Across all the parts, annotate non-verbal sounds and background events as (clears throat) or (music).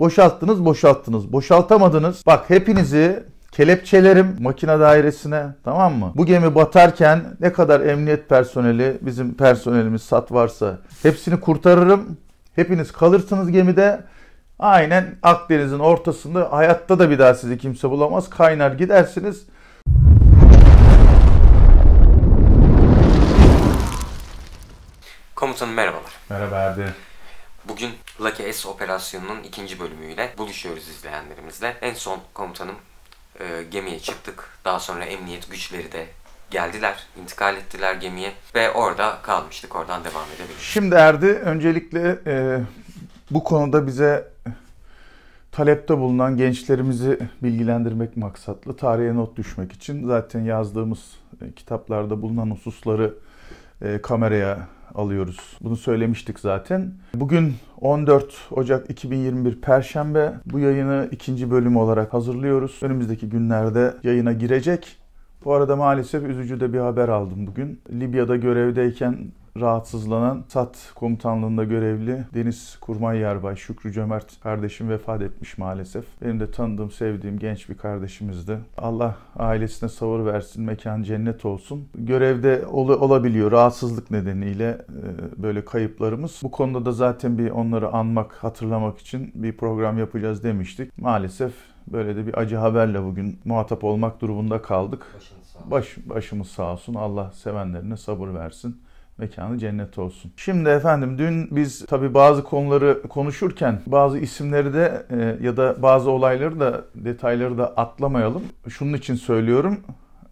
Boşalttınız, boşalttınız. Boşaltamadınız. Bak hepinizi kelepçelerim makine dairesine tamam mı? Bu gemi batarken ne kadar emniyet personeli bizim personelimiz sat varsa hepsini kurtarırım. Hepiniz kalırsınız gemide. Aynen Akdeniz'in ortasında hayatta da bir daha sizi kimse bulamaz. Kaynar gidersiniz. Komutanım merhabalar. Merhaba Erdi. Bugün Lucky S operasyonunun ikinci bölümüyle buluşuyoruz izleyenlerimizle. En son komutanım e, gemiye çıktık. Daha sonra emniyet güçleri de geldiler, intikal ettiler gemiye ve orada kalmıştık. Oradan devam edebiliriz. Şimdi Erdi öncelikle e, bu konuda bize talepte bulunan gençlerimizi bilgilendirmek maksatlı tarihe not düşmek için zaten yazdığımız e, kitaplarda bulunan hususları e, kameraya alıyoruz. Bunu söylemiştik zaten. Bugün 14 Ocak 2021 Perşembe. Bu yayını ikinci bölüm olarak hazırlıyoruz. Önümüzdeki günlerde yayına girecek. Bu arada maalesef üzücü de bir haber aldım bugün. Libya'da görevdeyken rahatsızlanan SAT komutanlığında görevli Deniz Kurmay Yerbay Şükrü Cömert kardeşim vefat etmiş maalesef. Benim de tanıdığım, sevdiğim genç bir kardeşimizdi. Allah ailesine sabır versin, mekan cennet olsun. Görevde ol- olabiliyor rahatsızlık nedeniyle e, böyle kayıplarımız. Bu konuda da zaten bir onları anmak, hatırlamak için bir program yapacağız demiştik. Maalesef böyle de bir acı haberle bugün muhatap olmak durumunda kaldık. Başınız sağ olsun. Baş, başımız sağ olsun. Allah sevenlerine sabır versin. Mekanı cennet olsun. Şimdi efendim dün biz tabi bazı konuları konuşurken bazı isimleri de e, ya da bazı olayları da detayları da atlamayalım. Şunun için söylüyorum.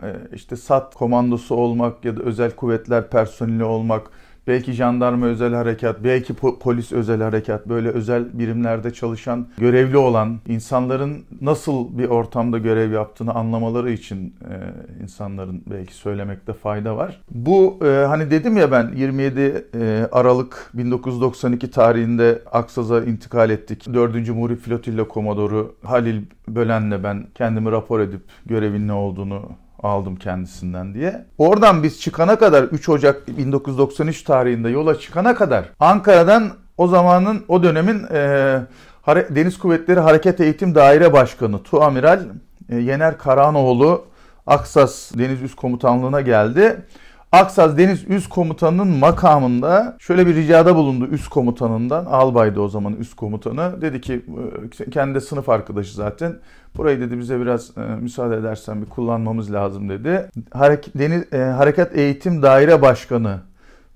E, işte SAT komandosu olmak ya da özel kuvvetler personeli olmak belki jandarma özel harekat, belki po- polis özel harekat, böyle özel birimlerde çalışan, görevli olan insanların nasıl bir ortamda görev yaptığını anlamaları için e, insanların belki söylemekte fayda var. Bu e, hani dedim ya ben 27 e, Aralık 1992 tarihinde Aksaz'a intikal ettik. 4. Muri Flotilla Komodoru Halil Bölen'le ben kendimi rapor edip görevin ne olduğunu aldım kendisinden diye. Oradan biz çıkana kadar 3 Ocak 1993 tarihinde yola çıkana kadar Ankara'dan o zamanın o dönemin e, Deniz Kuvvetleri Hareket Eğitim Daire Başkanı Tuamiral e, Yener Karanoğlu Aksas Deniz Üst Komutanlığı'na geldi. Aksaz Deniz Üst Komutanı'nın makamında şöyle bir ricada bulundu üst komutanından. Albay'dı o zaman üst komutanı. Dedi ki kendi sınıf arkadaşı zaten. Burayı dedi bize biraz e, müsaade edersen bir kullanmamız lazım dedi. Hareket, Deniz, e, Harekat Eğitim Daire Başkanı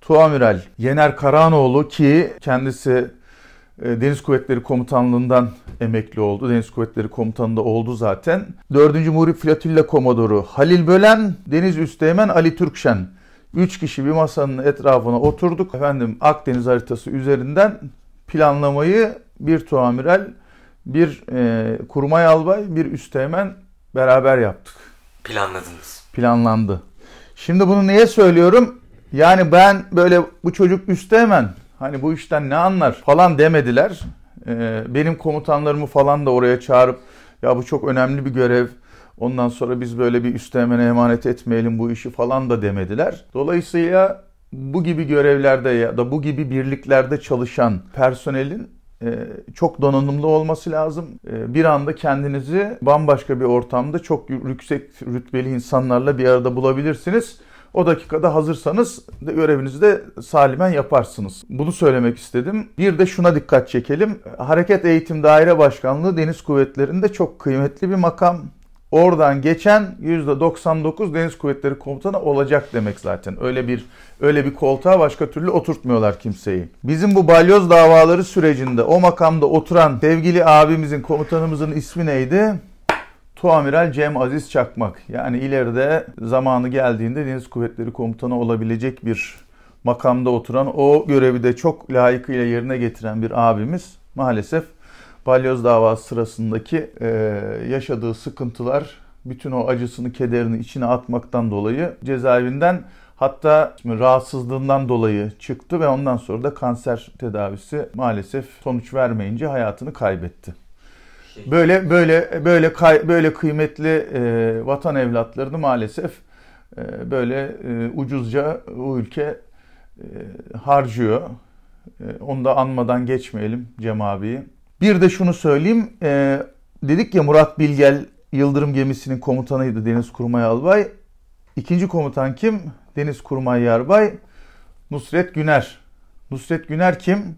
Tuamiral Yener Karanoğlu ki kendisi Deniz Kuvvetleri Komutanlığından emekli oldu. Deniz Kuvvetleri Komutanı da oldu zaten. 4. Muhrip Flotilla Komodoru Halil Bölen, Deniz Üsteğmen Ali Türkşen. 3 kişi bir masanın etrafına oturduk. Efendim Akdeniz haritası üzerinden planlamayı bir tuamiral, bir e, kurmay albay, bir üsteğmen beraber yaptık. Planladınız. Planlandı. Şimdi bunu niye söylüyorum? Yani ben böyle bu çocuk üsteğmen hani bu işten ne anlar falan demediler. Ee, benim komutanlarımı falan da oraya çağırıp ya bu çok önemli bir görev Ondan sonra biz böyle bir üstemene emanet etmeyelim bu işi falan da demediler. Dolayısıyla bu gibi görevlerde ya da bu gibi birliklerde çalışan personelin e, çok donanımlı olması lazım. E, bir anda kendinizi bambaşka bir ortamda çok yüksek rütbeli insanlarla bir arada bulabilirsiniz. O dakikada hazırsanız de görevinizi de salimen yaparsınız. Bunu söylemek istedim. Bir de şuna dikkat çekelim. Hareket Eğitim Daire Başkanlığı Deniz Kuvvetleri'nde çok kıymetli bir makam. Oradan geçen %99 Deniz Kuvvetleri Komutanı olacak demek zaten. Öyle bir öyle bir koltuğa başka türlü oturtmuyorlar kimseyi. Bizim bu balyoz davaları sürecinde o makamda oturan sevgili abimizin, komutanımızın ismi neydi? Tuamiral Cem Aziz Çakmak. Yani ileride zamanı geldiğinde Deniz Kuvvetleri Komutanı olabilecek bir makamda oturan, o görevi de çok layıkıyla yerine getiren bir abimiz maalesef balyoz davası sırasındaki e, yaşadığı sıkıntılar, bütün o acısını, kederini içine atmaktan dolayı cezaevinden hatta rahatsızlığından dolayı çıktı ve ondan sonra da kanser tedavisi maalesef sonuç vermeyince hayatını kaybetti. Şey- böyle böyle böyle kay, böyle kıymetli e, vatan evlatlarını maalesef e, böyle e, ucuzca o ülke e, harcıyor. E, onu da anmadan geçmeyelim Cem abiyi. Bir de şunu söyleyeyim. E, dedik ya Murat Bilgel Yıldırım gemisinin komutanıydı Deniz Kurmay Albay. İkinci komutan kim? Deniz Kurmay Yarbay. Nusret Güner. Nusret Güner kim?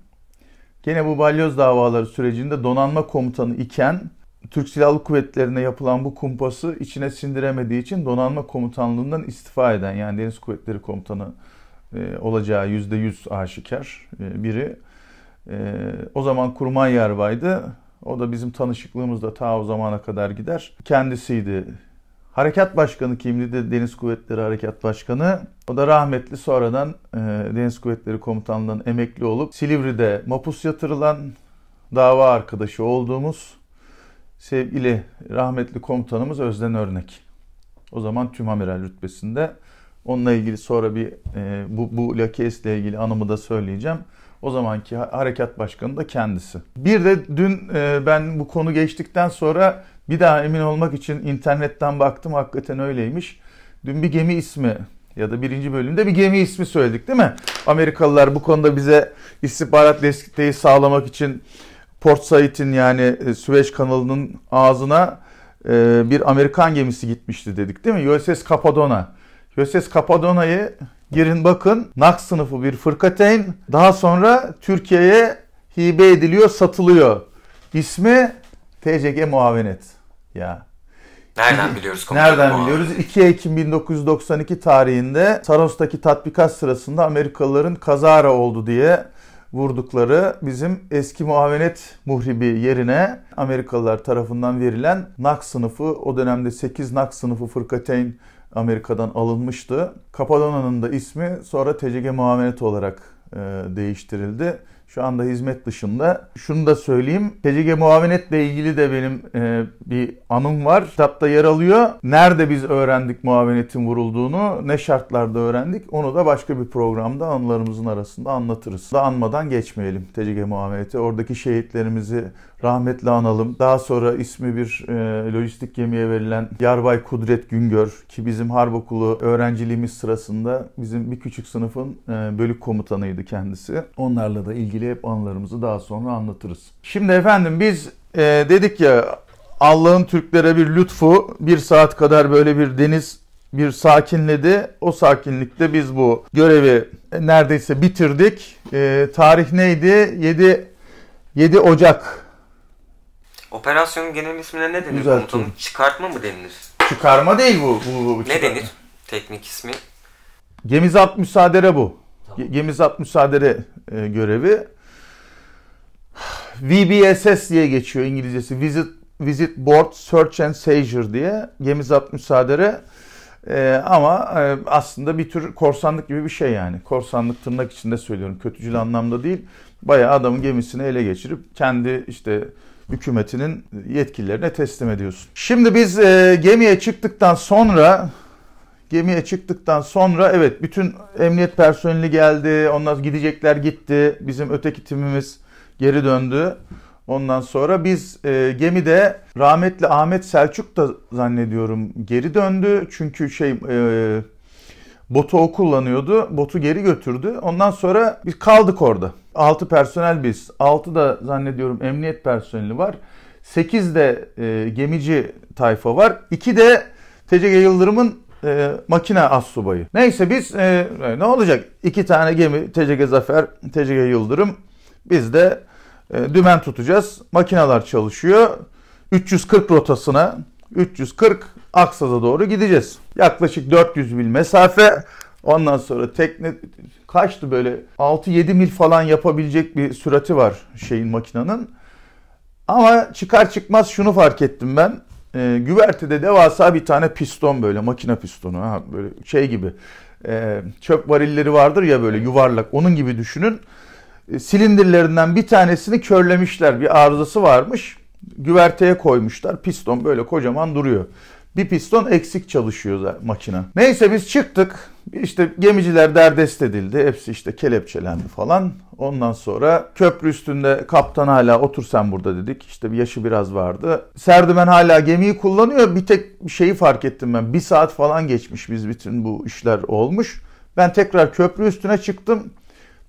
Gene bu balyoz davaları sürecinde donanma komutanı iken Türk Silahlı Kuvvetleri'ne yapılan bu kumpası içine sindiremediği için donanma komutanlığından istifa eden yani Deniz Kuvvetleri Komutanı e, olacağı %100 aşikar e, biri e, o zaman kurmay yarbaydı. O da bizim tanışıklığımızda ta o zamana kadar gider. Kendisiydi. Harekat Başkanı kimdi de Deniz Kuvvetleri Harekat Başkanı. O da rahmetli sonradan e, Deniz Kuvvetleri Komutanlığı'ndan emekli olup Silivri'de mapus yatırılan dava arkadaşı olduğumuz sevgili rahmetli komutanımız Özden Örnek. O zaman tüm amiral rütbesinde. Onunla ilgili sonra bir e, bu, bu lakesle ilgili anımı da söyleyeceğim. O zamanki harekat başkanı da kendisi. Bir de dün e, ben bu konu geçtikten sonra bir daha emin olmak için internetten baktım hakikaten öyleymiş. Dün bir gemi ismi ya da birinci bölümde bir gemi ismi söyledik değil mi? Amerikalılar bu konuda bize istihbarat desteği sağlamak için Port Said'in yani e, Süveyş kanalının ağzına e, bir Amerikan gemisi gitmişti dedik değil mi? USS Capadona. Yoses Kapadona'yı girin bakın. Nak sınıfı bir fırkateyn. Daha sonra Türkiye'ye hibe ediliyor, satılıyor. İsmi TCG Muavenet. Ya. Nereden biliyoruz komutanım? Nereden biliyoruz? 2 Ekim 1992 tarihinde Saros'taki tatbikat sırasında Amerikalıların kazara oldu diye vurdukları bizim eski muavenet muhribi yerine Amerikalılar tarafından verilen NAK sınıfı o dönemde 8 NAK sınıfı fırkateyn Amerika'dan alınmıştı. Kapadona'nın da ismi sonra TCG muamelet olarak e, değiştirildi. Şu anda hizmet dışında. Şunu da söyleyeyim. TCG muavenetle ilgili de benim e, bir anım var. Kitapta yer alıyor. Nerede biz öğrendik muavenetin vurulduğunu, ne şartlarda öğrendik onu da başka bir programda anılarımızın arasında anlatırız. Da anmadan geçmeyelim TCG muaveneti. Oradaki şehitlerimizi rahmetli analım. Daha sonra ismi bir e, lojistik gemiye verilen Yarbay Kudret Güngör ki bizim harp okulu öğrenciliğimiz sırasında bizim bir küçük sınıfın e, bölük komutanıydı kendisi. Onlarla da ilgili hep anılarımızı daha sonra anlatırız. Şimdi efendim biz e, dedik ya Allah'ın Türklere bir lütfu bir saat kadar böyle bir deniz bir sakinledi. O sakinlikte biz bu görevi neredeyse bitirdik. E, tarih neydi? 7 7 Ocak Operasyonun genel ismine ne denir Düzelteyim. komutanım? Çıkartma mı denilir? Çıkarma değil bu. bu, bu, bu ne denir teknik ismi? Gemi zapt müsaadere bu. Tamam. zapt müsaadere e, görevi. VBSS diye geçiyor İngilizcesi. Visit Visit Board Search and Seizure diye. Gemizat müsaadere ee, ama e, aslında bir tür korsanlık gibi bir şey yani. Korsanlık tırnak içinde söylüyorum. Kötücül anlamda değil. Bayağı adamın gemisini ele geçirip kendi işte hükümetinin yetkililerine teslim ediyorsun. Şimdi biz e, gemiye çıktıktan sonra gemiye çıktıktan sonra evet bütün emniyet personeli geldi. Onlar gidecekler gitti. Bizim öteki timimiz geri döndü. Ondan sonra biz e, gemide rahmetli Ahmet Selçuk da zannediyorum geri döndü. Çünkü şey e, Botu o kullanıyordu. Botu geri götürdü. Ondan sonra biz kaldık orada. 6 personel biz. 6 da zannediyorum emniyet personeli var. 8 de e, gemici tayfa var. 2 de TCG Yıldırım'ın e, makine assubayı. Neyse biz e, ne olacak? 2 tane gemi TCG Zafer, TCG Yıldırım. Biz de e, dümen tutacağız. Makineler çalışıyor. 340 rotasına 340 Aksa'da doğru gideceğiz. Yaklaşık 400 mil mesafe. Ondan sonra tekne kaçtı böyle 6-7 mil falan yapabilecek bir sürati var şeyin makinanın. Ama çıkar çıkmaz şunu fark ettim ben. E, güvertede devasa bir tane piston böyle makina pistonu ha, böyle şey gibi e, çöp varilleri vardır ya böyle yuvarlak onun gibi düşünün. E, silindirlerinden bir tanesini körlemişler bir arızası varmış güverteye koymuşlar. Piston böyle kocaman duruyor. Bir piston eksik çalışıyor makina. Neyse biz çıktık. İşte gemiciler derdest edildi. Hepsi işte kelepçelendi falan. Ondan sonra köprü üstünde kaptan hala otur sen burada dedik. İşte bir yaşı biraz vardı. Serdümen hala gemiyi kullanıyor. Bir tek şeyi fark ettim ben. Bir saat falan geçmiş biz bütün bu işler olmuş. Ben tekrar köprü üstüne çıktım.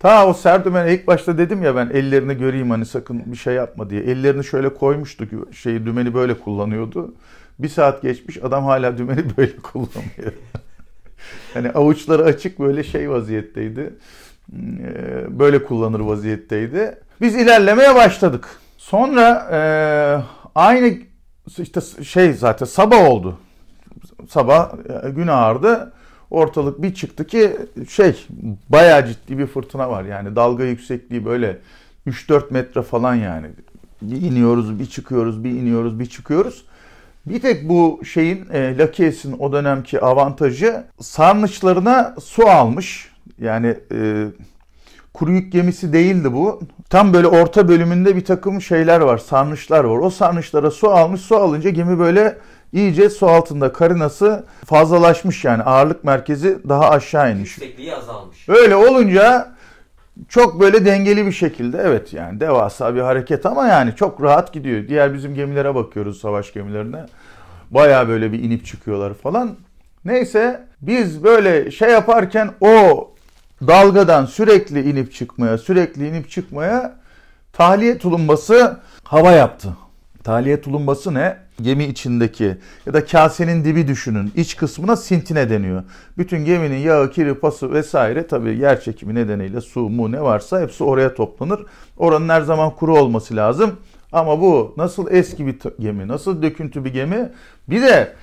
Ta o serdümen ilk başta dedim ya ben ellerini göreyim hani sakın bir şey yapma diye. Ellerini şöyle koymuştu ki şey dümeni böyle kullanıyordu. Bir saat geçmiş adam hala dümeni (laughs) böyle kullanıyor. yani (laughs) avuçları açık böyle şey vaziyetteydi. Ee, böyle kullanır vaziyetteydi. Biz ilerlemeye başladık. Sonra e, aynı işte şey zaten sabah oldu. Sabah e, gün ağardı ortalık bir çıktı ki şey bayağı ciddi bir fırtına var. Yani dalga yüksekliği böyle 3-4 metre falan yani. Bir iniyoruz, bir çıkıyoruz, bir iniyoruz, bir çıkıyoruz. Bir tek bu şeyin e, Lakies'in o dönemki avantajı sarnıçlarına su almış. Yani e, kuru yük gemisi değildi bu. Tam böyle orta bölümünde bir takım şeyler var, sarnıçlar var. O sarnıçlara su almış, su alınca gemi böyle iyice su altında karınası fazlalaşmış yani ağırlık merkezi daha aşağı inmiş. Yüksekliği azalmış. Öyle olunca çok böyle dengeli bir şekilde evet yani devasa bir hareket ama yani çok rahat gidiyor. Diğer bizim gemilere bakıyoruz savaş gemilerine. Baya böyle bir inip çıkıyorlar falan. Neyse biz böyle şey yaparken o dalgadan sürekli inip çıkmaya, sürekli inip çıkmaya tahliye tulumbası hava yaptı. Taliye tulumbası ne? Gemi içindeki ya da kasenin dibi düşünün. İç kısmına sintine deniyor. Bütün geminin yağı, kiri, pası vesaire tabii yer çekimi nedeniyle su, mu ne varsa hepsi oraya toplanır. Oranın her zaman kuru olması lazım. Ama bu nasıl eski bir gemi, nasıl döküntü bir gemi. Bir de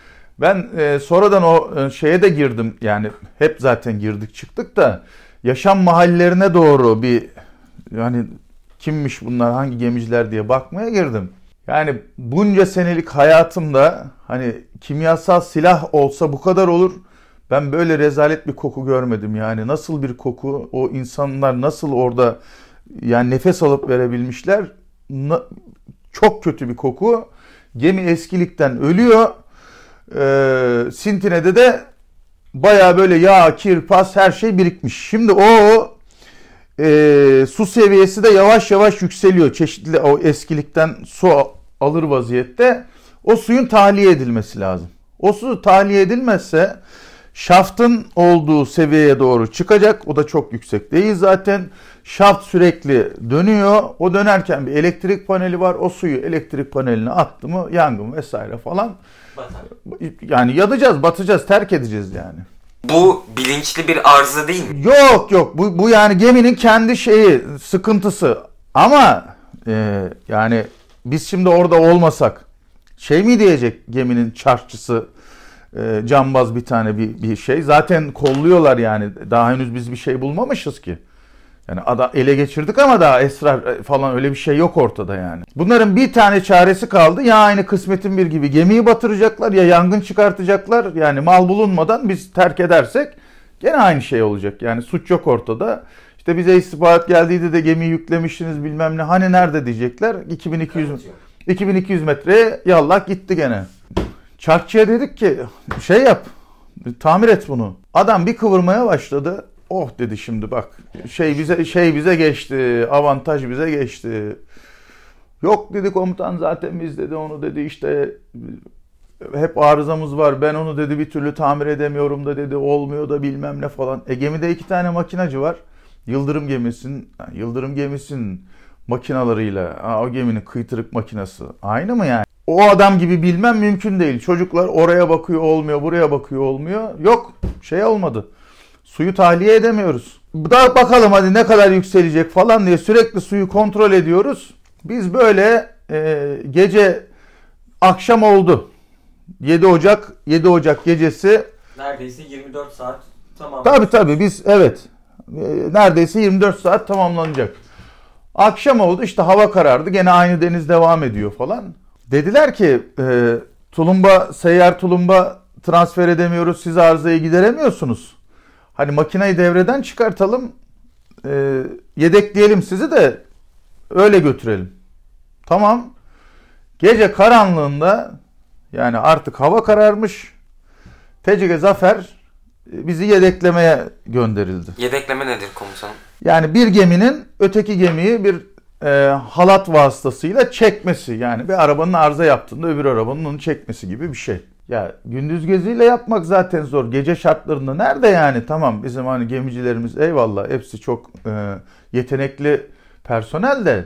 ben e, sonradan o e, şeye de girdim. Yani hep zaten girdik çıktık da yaşam mahallelerine doğru bir yani kimmiş bunlar hangi gemiciler diye bakmaya girdim. Yani bunca senelik hayatımda hani kimyasal silah olsa bu kadar olur. Ben böyle rezalet bir koku görmedim yani. Nasıl bir koku? O insanlar nasıl orada yani nefes alıp verebilmişler? Na, çok kötü bir koku. Gemi eskilikten ölüyor. Ee, Sintine'de de baya böyle yağ, kir, pas her şey birikmiş. Şimdi o e, su seviyesi de yavaş yavaş yükseliyor. Çeşitli o eskilikten su alır vaziyette o suyun tahliye edilmesi lazım. O su tahliye edilmezse şaftın olduğu seviyeye doğru çıkacak. O da çok yüksek değil zaten. Şaft sürekli dönüyor. O dönerken bir elektrik paneli var. O suyu elektrik paneline attı mı yangın vesaire falan. Batar. Yani yanacağız, batacağız, terk edeceğiz yani. Bu bilinçli bir arıza değil mi? Yok yok. Bu, bu yani geminin kendi şeyi, sıkıntısı. Ama e, yani biz şimdi orada olmasak şey mi diyecek geminin çarşçısı e, cambaz bir tane bir, bir şey. Zaten kolluyorlar yani. Daha henüz biz bir şey bulmamışız ki. Yani ada, ele geçirdik ama daha esrar e, falan öyle bir şey yok ortada yani. Bunların bir tane çaresi kaldı. Ya aynı kısmetin bir gibi gemiyi batıracaklar ya yangın çıkartacaklar. Yani mal bulunmadan biz terk edersek gene aynı şey olacak. Yani suç yok ortada. İşte bize istihbarat geldiydi de gemi yüklemiştiniz bilmem ne. Hani nerede diyecekler. 2200 2200 metreye yallah gitti gene. Çarkçıya dedik ki şey yap tamir et bunu. Adam bir kıvırmaya başladı. Oh dedi şimdi bak şey bize şey bize geçti avantaj bize geçti. Yok dedi komutan zaten biz dedi onu dedi işte hep arızamız var. Ben onu dedi bir türlü tamir edemiyorum da dedi olmuyor da bilmem ne falan. E gemide iki tane makinacı var. Yıldırım gemisin, yıldırım gemisin makinalarıyla, o geminin kıytırık makinesi, aynı mı yani? O adam gibi bilmem mümkün değil. Çocuklar oraya bakıyor olmuyor, buraya bakıyor olmuyor. Yok, şey olmadı. Suyu tahliye edemiyoruz. Daha bakalım hadi ne kadar yükselecek falan diye sürekli suyu kontrol ediyoruz. Biz böyle e, gece akşam oldu. 7 Ocak 7 Ocak gecesi neredeyse 24 saat tamam. Tabii tabii biz evet e, neredeyse 24 saat tamamlanacak. Akşam oldu işte hava karardı gene aynı deniz devam ediyor falan. Dediler ki e, tulumba seyyar tulumba transfer edemiyoruz siz arızayı gideremiyorsunuz. Hani makineyi devreden çıkartalım e, yedekleyelim sizi de öyle götürelim. Tamam gece karanlığında yani artık hava kararmış Tecige Zafer ee, bizi yedeklemeye gönderildi. Yedekleme nedir komutanım? Yani bir geminin öteki gemiyi bir e, halat vasıtasıyla çekmesi. Yani bir arabanın arıza yaptığında öbür arabanın onu çekmesi gibi bir şey. Ya gündüz geziyle yapmak zaten zor. Gece şartlarında nerede yani? Tamam bizim hani gemicilerimiz eyvallah hepsi çok e, yetenekli personel de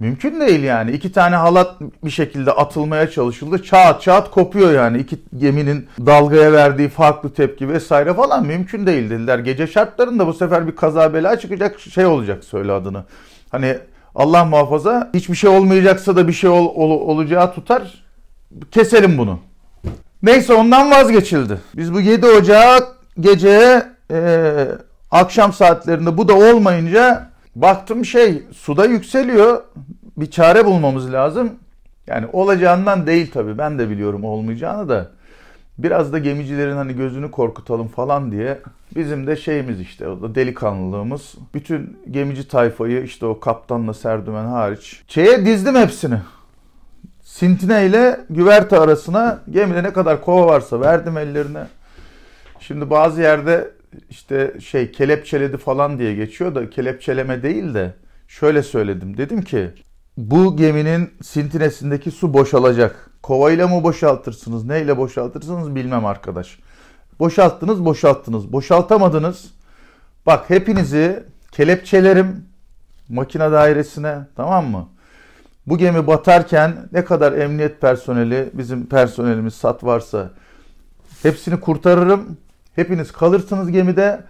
Mümkün değil yani. İki tane halat bir şekilde atılmaya çalışıldı. Çağat çağat kopuyor yani. iki geminin dalgaya verdiği farklı tepki vesaire falan mümkün değil dediler. Gece şartlarında bu sefer bir kaza bela çıkacak şey olacak söyle adını. Hani Allah muhafaza hiçbir şey olmayacaksa da bir şey ol, ol, olacağı tutar. Keselim bunu. Neyse ondan vazgeçildi. Biz bu 7 Ocak gece e, akşam saatlerinde bu da olmayınca Baktım şey suda yükseliyor. Bir çare bulmamız lazım. Yani olacağından değil tabii. Ben de biliyorum olmayacağını da. Biraz da gemicilerin hani gözünü korkutalım falan diye bizim de şeyimiz işte o da delikanlılığımız. Bütün gemici tayfayı işte o kaptanla serdümen hariç çeye dizdim hepsini. Sintine ile güverte arasına gemide ne kadar kova varsa verdim ellerine. Şimdi bazı yerde işte şey kelepçeledi falan diye geçiyor da kelepçeleme değil de şöyle söyledim. Dedim ki bu geminin sintinesindeki su boşalacak. Kovayla mı boşaltırsınız, neyle boşaltırsınız bilmem arkadaş. Boşalttınız, boşalttınız. Boşaltamadınız. Bak hepinizi kelepçelerim makine dairesine tamam mı? Bu gemi batarken ne kadar emniyet personeli, bizim personelimiz sat varsa hepsini kurtarırım. Hepiniz kalırsınız gemide.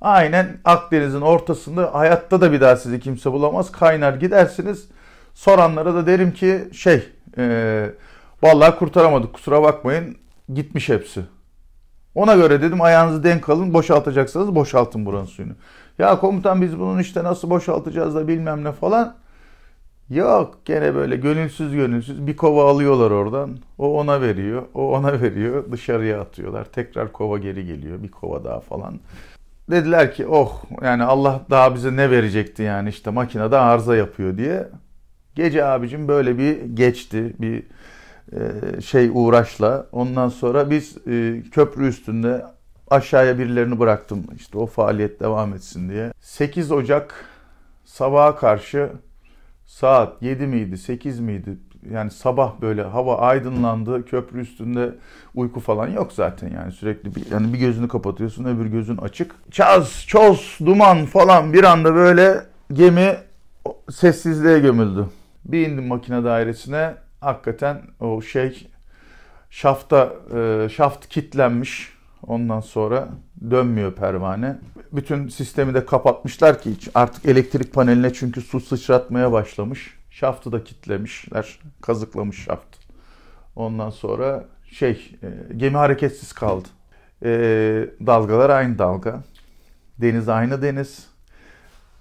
Aynen Akdeniz'in ortasında hayatta da bir daha sizi kimse bulamaz. Kaynar gidersiniz. Soranlara da derim ki şey e, vallahi kurtaramadık kusura bakmayın gitmiş hepsi. Ona göre dedim ayağınızı denk alın boşaltacaksanız boşaltın buranın suyunu. Ya komutan biz bunun işte nasıl boşaltacağız da bilmem ne falan. Yok gene böyle gönülsüz gönülsüz bir kova alıyorlar oradan. O ona veriyor, o ona (laughs) veriyor. Dışarıya atıyorlar. Tekrar kova geri geliyor. Bir kova daha falan. Dediler ki oh yani Allah daha bize ne verecekti yani işte makinede arıza yapıyor diye. Gece abicim böyle bir geçti bir e, şey uğraşla. Ondan sonra biz e, köprü üstünde aşağıya birilerini bıraktım. işte o faaliyet devam etsin diye. 8 Ocak sabaha karşı saat 7 miydi 8 miydi yani sabah böyle hava aydınlandı köprü üstünde uyku falan yok zaten yani sürekli bir, yani bir gözünü kapatıyorsun öbür gözün açık. Çaz, çoz, duman falan bir anda böyle gemi sessizliğe gömüldü. Bir indim makine dairesine hakikaten o şey şafta e, şaft kitlenmiş Ondan sonra dönmüyor pervane. Bütün sistemi de kapatmışlar ki artık elektrik paneline çünkü su sıçratmaya başlamış. Şaftı da kitlemişler. Kazıklamış şaftı. Ondan sonra şey e, gemi hareketsiz kaldı. E, dalgalar aynı dalga. Deniz aynı deniz.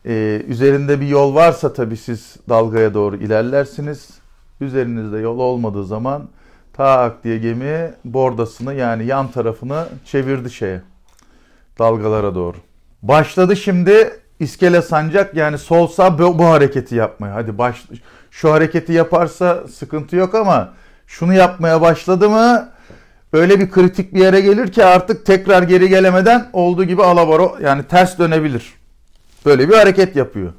E, üzerinde bir yol varsa tabii siz dalgaya doğru ilerlersiniz. Üzerinizde yol olmadığı zaman tak diye gemi bordasını yani yan tarafını çevirdi şeye. Dalgalara doğru. Başladı şimdi iskele sancak yani solsa bu, bu hareketi yapmaya. Hadi baş şu hareketi yaparsa sıkıntı yok ama şunu yapmaya başladı mı öyle bir kritik bir yere gelir ki artık tekrar geri gelemeden olduğu gibi alabaro yani ters dönebilir. Böyle bir hareket yapıyor.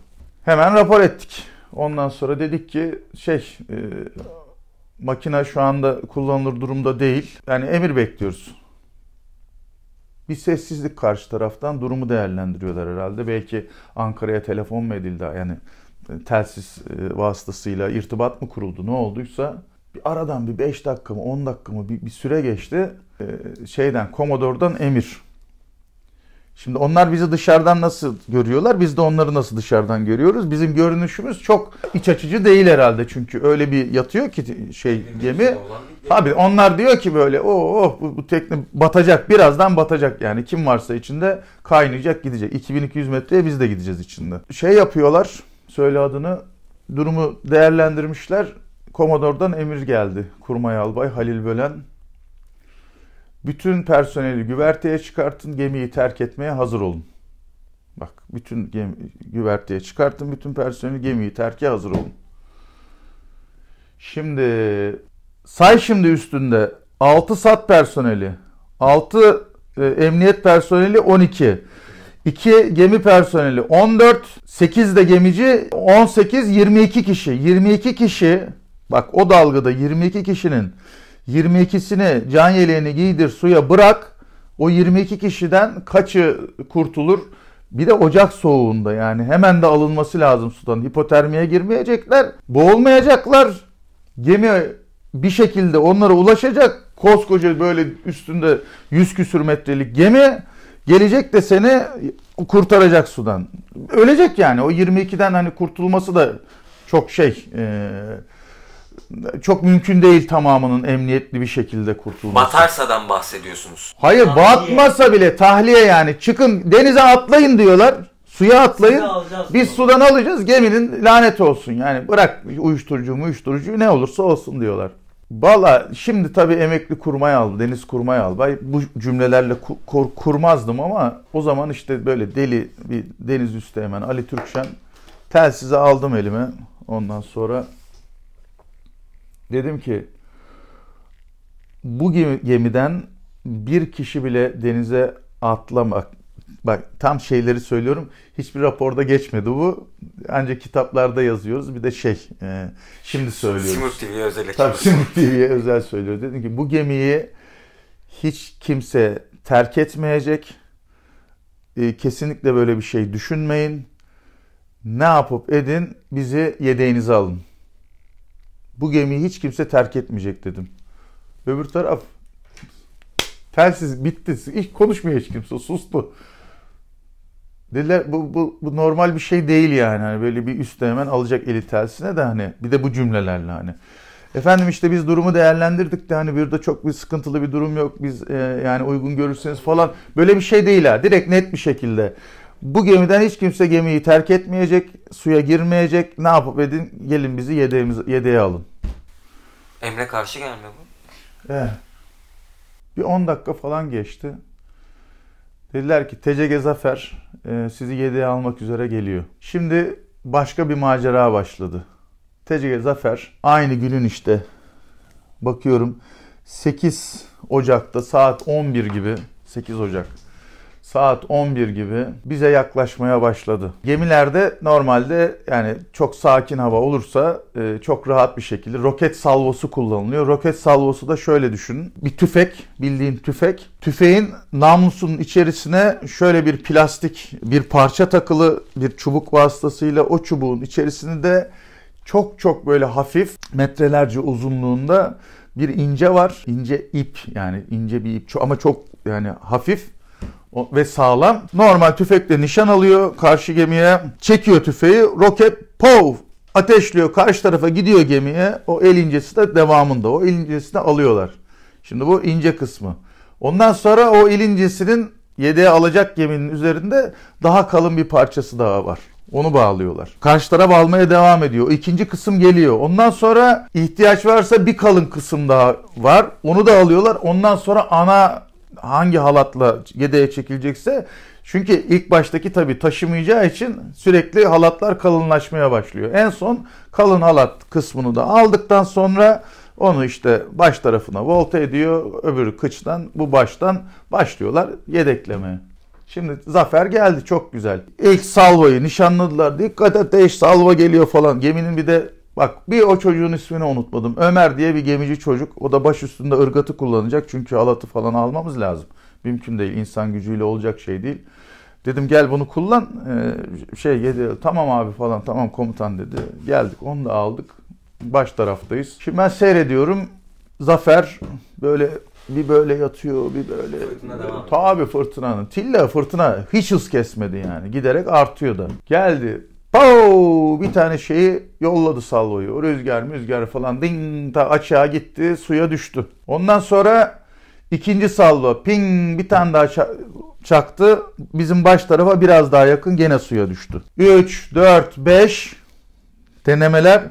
Hemen rapor ettik. Ondan sonra dedik ki şey e, Makina şu anda kullanılır durumda değil. Yani emir bekliyoruz. Bir sessizlik karşı taraftan durumu değerlendiriyorlar herhalde. Belki Ankara'ya telefon mu edildi? Yani e, telsiz e, vasıtasıyla irtibat mı kuruldu? Ne olduysa bir aradan bir 5 dakika mı 10 dakika mı bir, bir süre geçti. Ee, şeyden Commodore'dan emir Şimdi onlar bizi dışarıdan nasıl görüyorlar? Biz de onları nasıl dışarıdan görüyoruz? Bizim görünüşümüz çok iç açıcı değil herhalde. Çünkü öyle bir yatıyor ki şey gemi. Tabii onlar diyor ki böyle oh, oh bu, bu tekne batacak birazdan batacak yani kim varsa içinde kaynayacak gidecek. 2200 metreye biz de gideceğiz içinde. Şey yapıyorlar söyle adını durumu değerlendirmişler. Komodor'dan emir geldi. Kurmay Albay Halil Bölen bütün personeli güverteye çıkartın, gemiyi terk etmeye hazır olun. Bak, bütün gemi, güverteye çıkartın, bütün personeli gemiyi terke hazır olun. Şimdi say şimdi üstünde 6 sat personeli, 6 e, emniyet personeli 12. 2 gemi personeli 14, 8 de gemici 18 22 kişi. 22 kişi bak o dalgada 22 kişinin 22'sini can yeleğini giydir suya bırak. O 22 kişiden kaçı kurtulur? Bir de ocak soğuğunda yani hemen de alınması lazım sudan. Hipotermiye girmeyecekler, boğulmayacaklar. Gemi bir şekilde onlara ulaşacak. Koskoca böyle üstünde 100 küsür metrelik gemi gelecek de seni kurtaracak sudan. Ölecek yani o 22'den hani kurtulması da çok şey... Ee, çok mümkün değil tamamının emniyetli bir şekilde kurtulması. Batarsadan bahsediyorsunuz. Hayır tahliye. batmasa bile tahliye yani çıkın denize atlayın diyorlar. Suya atlayın. Biz sudan alacağız. Geminin lanet olsun. Yani bırak uyuşturucu uyuşturucu ne olursa olsun diyorlar. Valla şimdi tabii emekli kurmay aldı, deniz kurmay albay. Bu cümlelerle kur, kurmazdım ama o zaman işte böyle deli bir deniz üstü hemen Ali Türkşen telsizi aldım elime. Ondan sonra Dedim ki bu gemiden bir kişi bile denize atlamak. Bak tam şeyleri söylüyorum. Hiçbir raporda geçmedi bu. Ancak kitaplarda yazıyoruz. Bir de şey e, şimdi söylüyoruz. Simut TV'ye özel. Tabii Simut TV'ye özel söylüyor. Dedim ki bu gemiyi hiç kimse terk etmeyecek. E, kesinlikle böyle bir şey düşünmeyin. Ne yapıp edin bizi yedeğinize alın. Bu gemiyi hiç kimse terk etmeyecek dedim. Öbür taraf telsiz bitti. İlk konuşmuyor hiç kimse. Sustu. Dediler bu, bu, bu normal bir şey değil yani. Hani böyle bir üstte hemen alacak eli telsine de hani bir de bu cümlelerle hani. Efendim işte biz durumu değerlendirdik de hani burada çok bir sıkıntılı bir durum yok. Biz e, yani uygun görürseniz falan. Böyle bir şey değil ha. Direkt net bir şekilde. Bu gemiden hiç kimse gemiyi terk etmeyecek, suya girmeyecek. Ne yapıp edin? Gelin bizi yedeğimiz, yedeğe alın. Emre karşı gelmiyor bu. Ee, bir 10 dakika falan geçti. Dediler ki TCG Zafer e, sizi yedeğe almak üzere geliyor. Şimdi başka bir macera başladı. TCG Zafer aynı günün işte bakıyorum 8 Ocak'ta saat 11 gibi 8 Ocak saat 11 gibi bize yaklaşmaya başladı. Gemilerde normalde yani çok sakin hava olursa e, çok rahat bir şekilde roket salvosu kullanılıyor. Roket salvosu da şöyle düşünün. Bir tüfek, bildiğin tüfek. Tüfeğin namlusunun içerisine şöyle bir plastik bir parça takılı bir çubuk vasıtasıyla o çubuğun içerisini de çok çok böyle hafif metrelerce uzunluğunda bir ince var. İnce ip yani ince bir ip ama çok yani hafif ve sağlam. Normal tüfekle nişan alıyor karşı gemiye. Çekiyor tüfeği. Roket pov ateşliyor karşı tarafa gidiyor gemiye. O el incesi de devamında. O el incesini alıyorlar. Şimdi bu ince kısmı. Ondan sonra o el incesinin yedeğe alacak geminin üzerinde daha kalın bir parçası daha var. Onu bağlıyorlar. Karşı taraf almaya devam ediyor. O ikinci kısım geliyor. Ondan sonra ihtiyaç varsa bir kalın kısım daha var. Onu da alıyorlar. Ondan sonra ana hangi halatla yedeğe çekilecekse çünkü ilk baştaki tabi taşımayacağı için sürekli halatlar kalınlaşmaya başlıyor. En son kalın halat kısmını da aldıktan sonra onu işte baş tarafına volta ediyor. Öbürü kıçtan bu baştan başlıyorlar yedekleme. Şimdi zafer geldi çok güzel. İlk salvayı nişanladılar. Dikkat et eş salva geliyor falan. Geminin bir de Bak bir o çocuğun ismini unutmadım. Ömer diye bir gemici çocuk. O da baş üstünde ırgatı kullanacak. Çünkü alatı falan almamız lazım. Mümkün değil. İnsan gücüyle olacak şey değil. Dedim gel bunu kullan. Ee, şey dedi tamam abi falan tamam komutan dedi. Geldik onu da aldık. Baş taraftayız. Şimdi ben seyrediyorum. Zafer böyle bir böyle yatıyor bir böyle. Fırtına devam Tabii fırtınanın. Tilla fırtına hiç hız kesmedi yani. Giderek artıyor da. Geldi Pau, Bir tane şeyi yolladı salloyu. Rüzgar müzgar falan ding ta açığa gitti suya düştü. Ondan sonra ikinci salvo, ping bir tane daha çaktı. Bizim baş tarafa biraz daha yakın gene suya düştü. 3, 4, 5 denemeler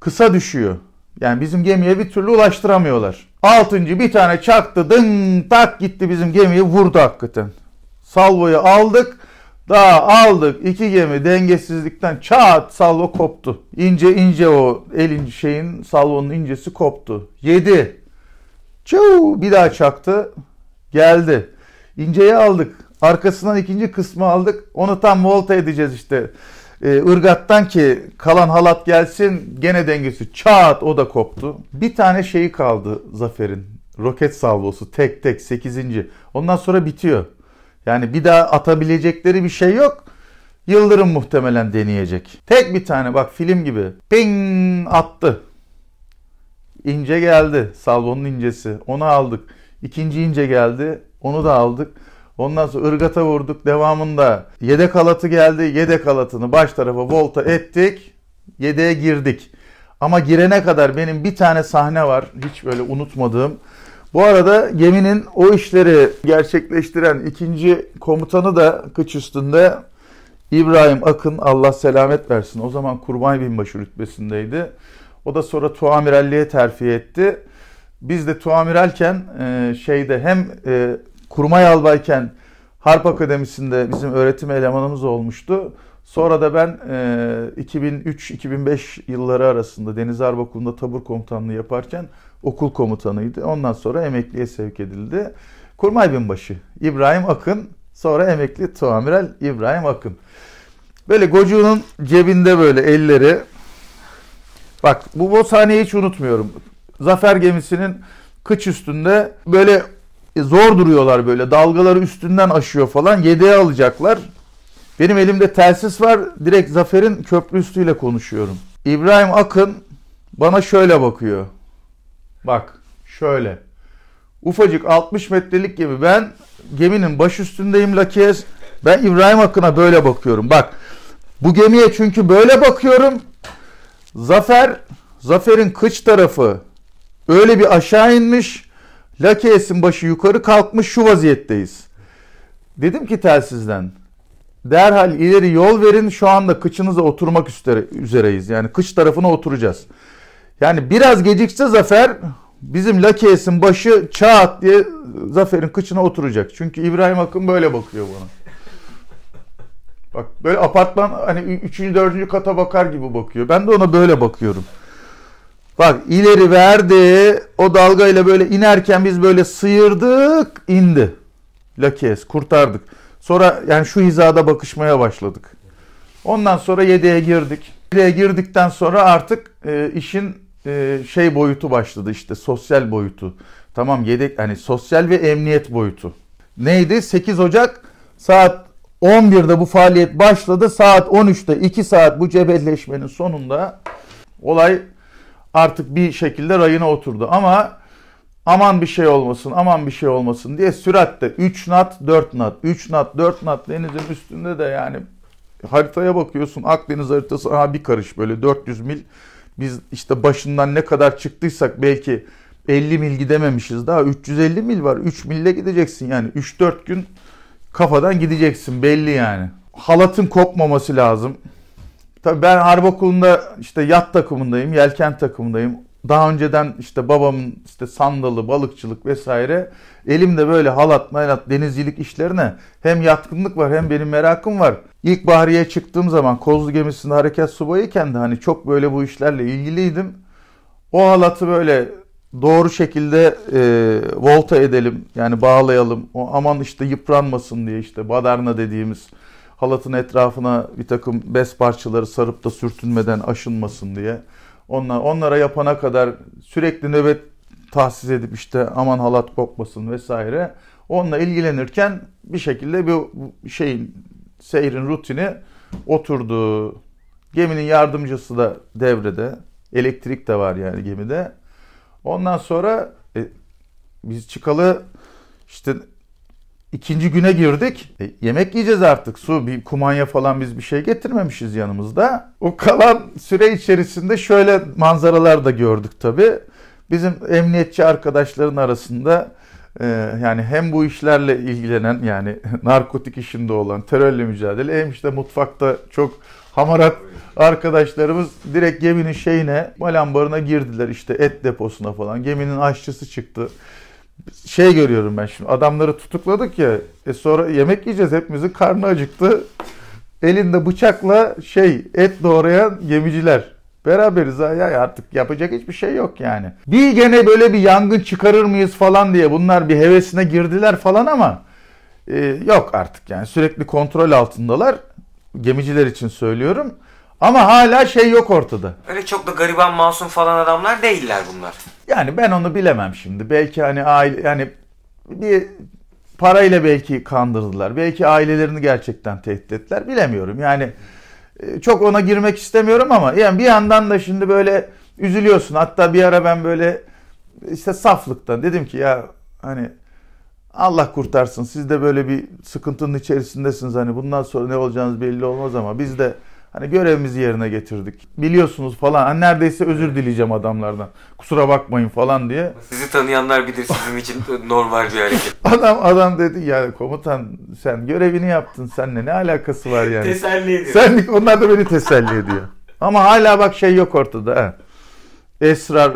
kısa düşüyor. Yani bizim gemiye bir türlü ulaştıramıyorlar. Altıncı bir tane çaktı dın tak gitti bizim gemiyi vurdu hakikaten. Salvoyu aldık daha aldık iki gemi dengesizlikten çat salvo koptu. İnce ince o elin şeyin salvonun incesi koptu. Yedi. Çuu bir daha çaktı. Geldi. İnceyi aldık. Arkasından ikinci kısmı aldık. Onu tam volta edeceğiz işte. Ee, Irgat'tan ki kalan halat gelsin gene dengesi çat o da koptu. Bir tane şeyi kaldı Zafer'in. Roket salvosu tek tek 8. Ondan sonra bitiyor. Yani bir daha atabilecekleri bir şey yok. Yıldırım muhtemelen deneyecek. Tek bir tane bak film gibi. Ping attı. İnce geldi. Salvonun incesi. Onu aldık. İkinci ince geldi. Onu da aldık. Ondan sonra ırgata vurduk. Devamında yedek halatı geldi. Yedek halatını baş tarafa volta ettik. Yedeğe girdik. Ama girene kadar benim bir tane sahne var. Hiç böyle unutmadığım. Bu arada geminin o işleri gerçekleştiren ikinci komutanı da kıç üstünde İbrahim Akın Allah selamet versin. O zaman Kurbay Binbaşı rütbesindeydi. O da sonra tuamiralliğe terfi etti. Biz de tuamiralken e, şeyde hem e, kurmay albayken Harp Akademisi'nde bizim öğretim elemanımız olmuştu. Sonra da ben e, 2003-2005 yılları arasında Deniz Harp Okulu'nda tabur komutanlığı yaparken okul komutanıydı. Ondan sonra emekliye sevk edildi. Kurmay binbaşı İbrahim Akın, sonra emekli Tuamiral İbrahim Akın. Böyle gocuğunun cebinde böyle elleri. Bak bu, bu sahneyi hiç unutmuyorum. Zafer gemisinin kıç üstünde böyle e, zor duruyorlar böyle. Dalgaları üstünden aşıyor falan. Yedeğe alacaklar. Benim elimde telsiz var. Direkt Zafer'in köprü üstüyle konuşuyorum. İbrahim Akın bana şöyle bakıyor. Bak şöyle. Ufacık 60 metrelik gibi ben geminin baş üstündeyim Lakez. Ben İbrahim Hakkı'na böyle bakıyorum. Bak bu gemiye çünkü böyle bakıyorum. Zafer, Zafer'in kıç tarafı öyle bir aşağı inmiş. Lakeyes'in başı yukarı kalkmış şu vaziyetteyiz. Dedim ki telsizden derhal ileri yol verin şu anda kıçınıza oturmak üzereyiz. Yani kıç tarafına oturacağız. Yani biraz gecikse Zafer bizim Lakees'in başı çat diye Zafer'in kıçına oturacak. Çünkü İbrahim Akın böyle bakıyor bana. Bak böyle apartman hani 3. 4. kata bakar gibi bakıyor. Ben de ona böyle bakıyorum. Bak ileri verdi. O dalgayla böyle inerken biz böyle sıyırdık, indi. Lakes kurtardık. Sonra yani şu hizada bakışmaya başladık. Ondan sonra 7'ye girdik. 7'ye girdikten sonra artık e, işin e, şey boyutu başladı işte sosyal boyutu. Tamam yedek hani sosyal ve emniyet boyutu. Neydi? 8 Ocak saat 11'de bu faaliyet başladı. Saat 13'te 2 saat bu cebelleşmenin sonunda olay artık bir şekilde rayına oturdu. Ama aman bir şey olmasın, aman bir şey olmasın diye süratte 3 nat, 4 nat, 3 nat, 4 nat denizin üstünde de yani haritaya bakıyorsun Akdeniz haritası aha bir karış böyle 400 mil biz işte başından ne kadar çıktıysak belki 50 mil gidememişiz daha 350 mil var. 3 mille gideceksin yani 3-4 gün kafadan gideceksin belli yani. Halatın kopmaması lazım. Tabii ben harp okulunda işte yat takımındayım, yelken takımındayım. Daha önceden işte babamın işte sandalı, balıkçılık vesaire elimde böyle halat, maylat, denizcilik işlerine hem yatkınlık var hem benim merakım var. İlk Bahriye çıktığım zaman Kozlu gemisinde harekat subayıyken de hani çok böyle bu işlerle ilgiliydim. O halatı böyle doğru şekilde e, volta edelim yani bağlayalım. O aman işte yıpranmasın diye işte badarna dediğimiz halatın etrafına bir takım bez parçaları sarıp da sürtünmeden aşınmasın diye. Onlar, onlara yapana kadar sürekli nöbet tahsis edip işte aman halat kopmasın vesaire. Onunla ilgilenirken bir şekilde bir şeyin seyrin rutini oturdu. Geminin yardımcısı da devrede. Elektrik de var yani gemide. Ondan sonra e, biz çıkalı işte ikinci güne girdik. E, yemek yiyeceğiz artık. Su, bir kumanya falan biz bir şey getirmemişiz yanımızda. O kalan süre içerisinde şöyle manzaralar da gördük tabii. Bizim emniyetçi arkadaşların arasında ee, yani hem bu işlerle ilgilenen yani (laughs) narkotik işinde olan terörle mücadele hem işte mutfakta çok hamarat arkadaşlarımız direkt geminin şeyine malambarına girdiler işte et deposuna falan geminin aşçısı çıktı şey görüyorum ben şimdi adamları tutukladık ya e sonra yemek yiyeceğiz hepimizin karnı acıktı elinde bıçakla şey et doğrayan gemiciler Beraberiz ya artık yapacak hiçbir şey yok yani. Bir gene böyle bir yangın çıkarır mıyız falan diye bunlar bir hevesine girdiler falan ama e, yok artık yani sürekli kontrol altındalar. Gemiciler için söylüyorum. Ama hala şey yok ortada. Öyle çok da gariban masum falan adamlar değiller bunlar. Yani ben onu bilemem şimdi. Belki hani aile yani bir parayla belki kandırdılar. Belki ailelerini gerçekten tehdit ettiler. Bilemiyorum. Yani e, çok ona girmek istemiyorum ama yani bir yandan da şimdi böyle üzülüyorsun. Hatta bir ara ben böyle işte saflıktan dedim ki ya hani Allah kurtarsın. Siz de böyle bir sıkıntının içerisindesiniz. Hani bundan sonra ne olacağınız belli olmaz ama biz de Hani görevimizi yerine getirdik. Biliyorsunuz falan. Hani neredeyse özür dileyeceğim adamlardan. Kusura bakmayın falan diye. Sizi tanıyanlar bilir sizin (laughs) için normal bir hareket. Adam adam dedi ya komutan sen görevini yaptın. Seninle ne alakası var yani? teselli ediyor. Sen, onlar da beni teselli ediyor. Ama hala bak şey yok ortada. He. Esrar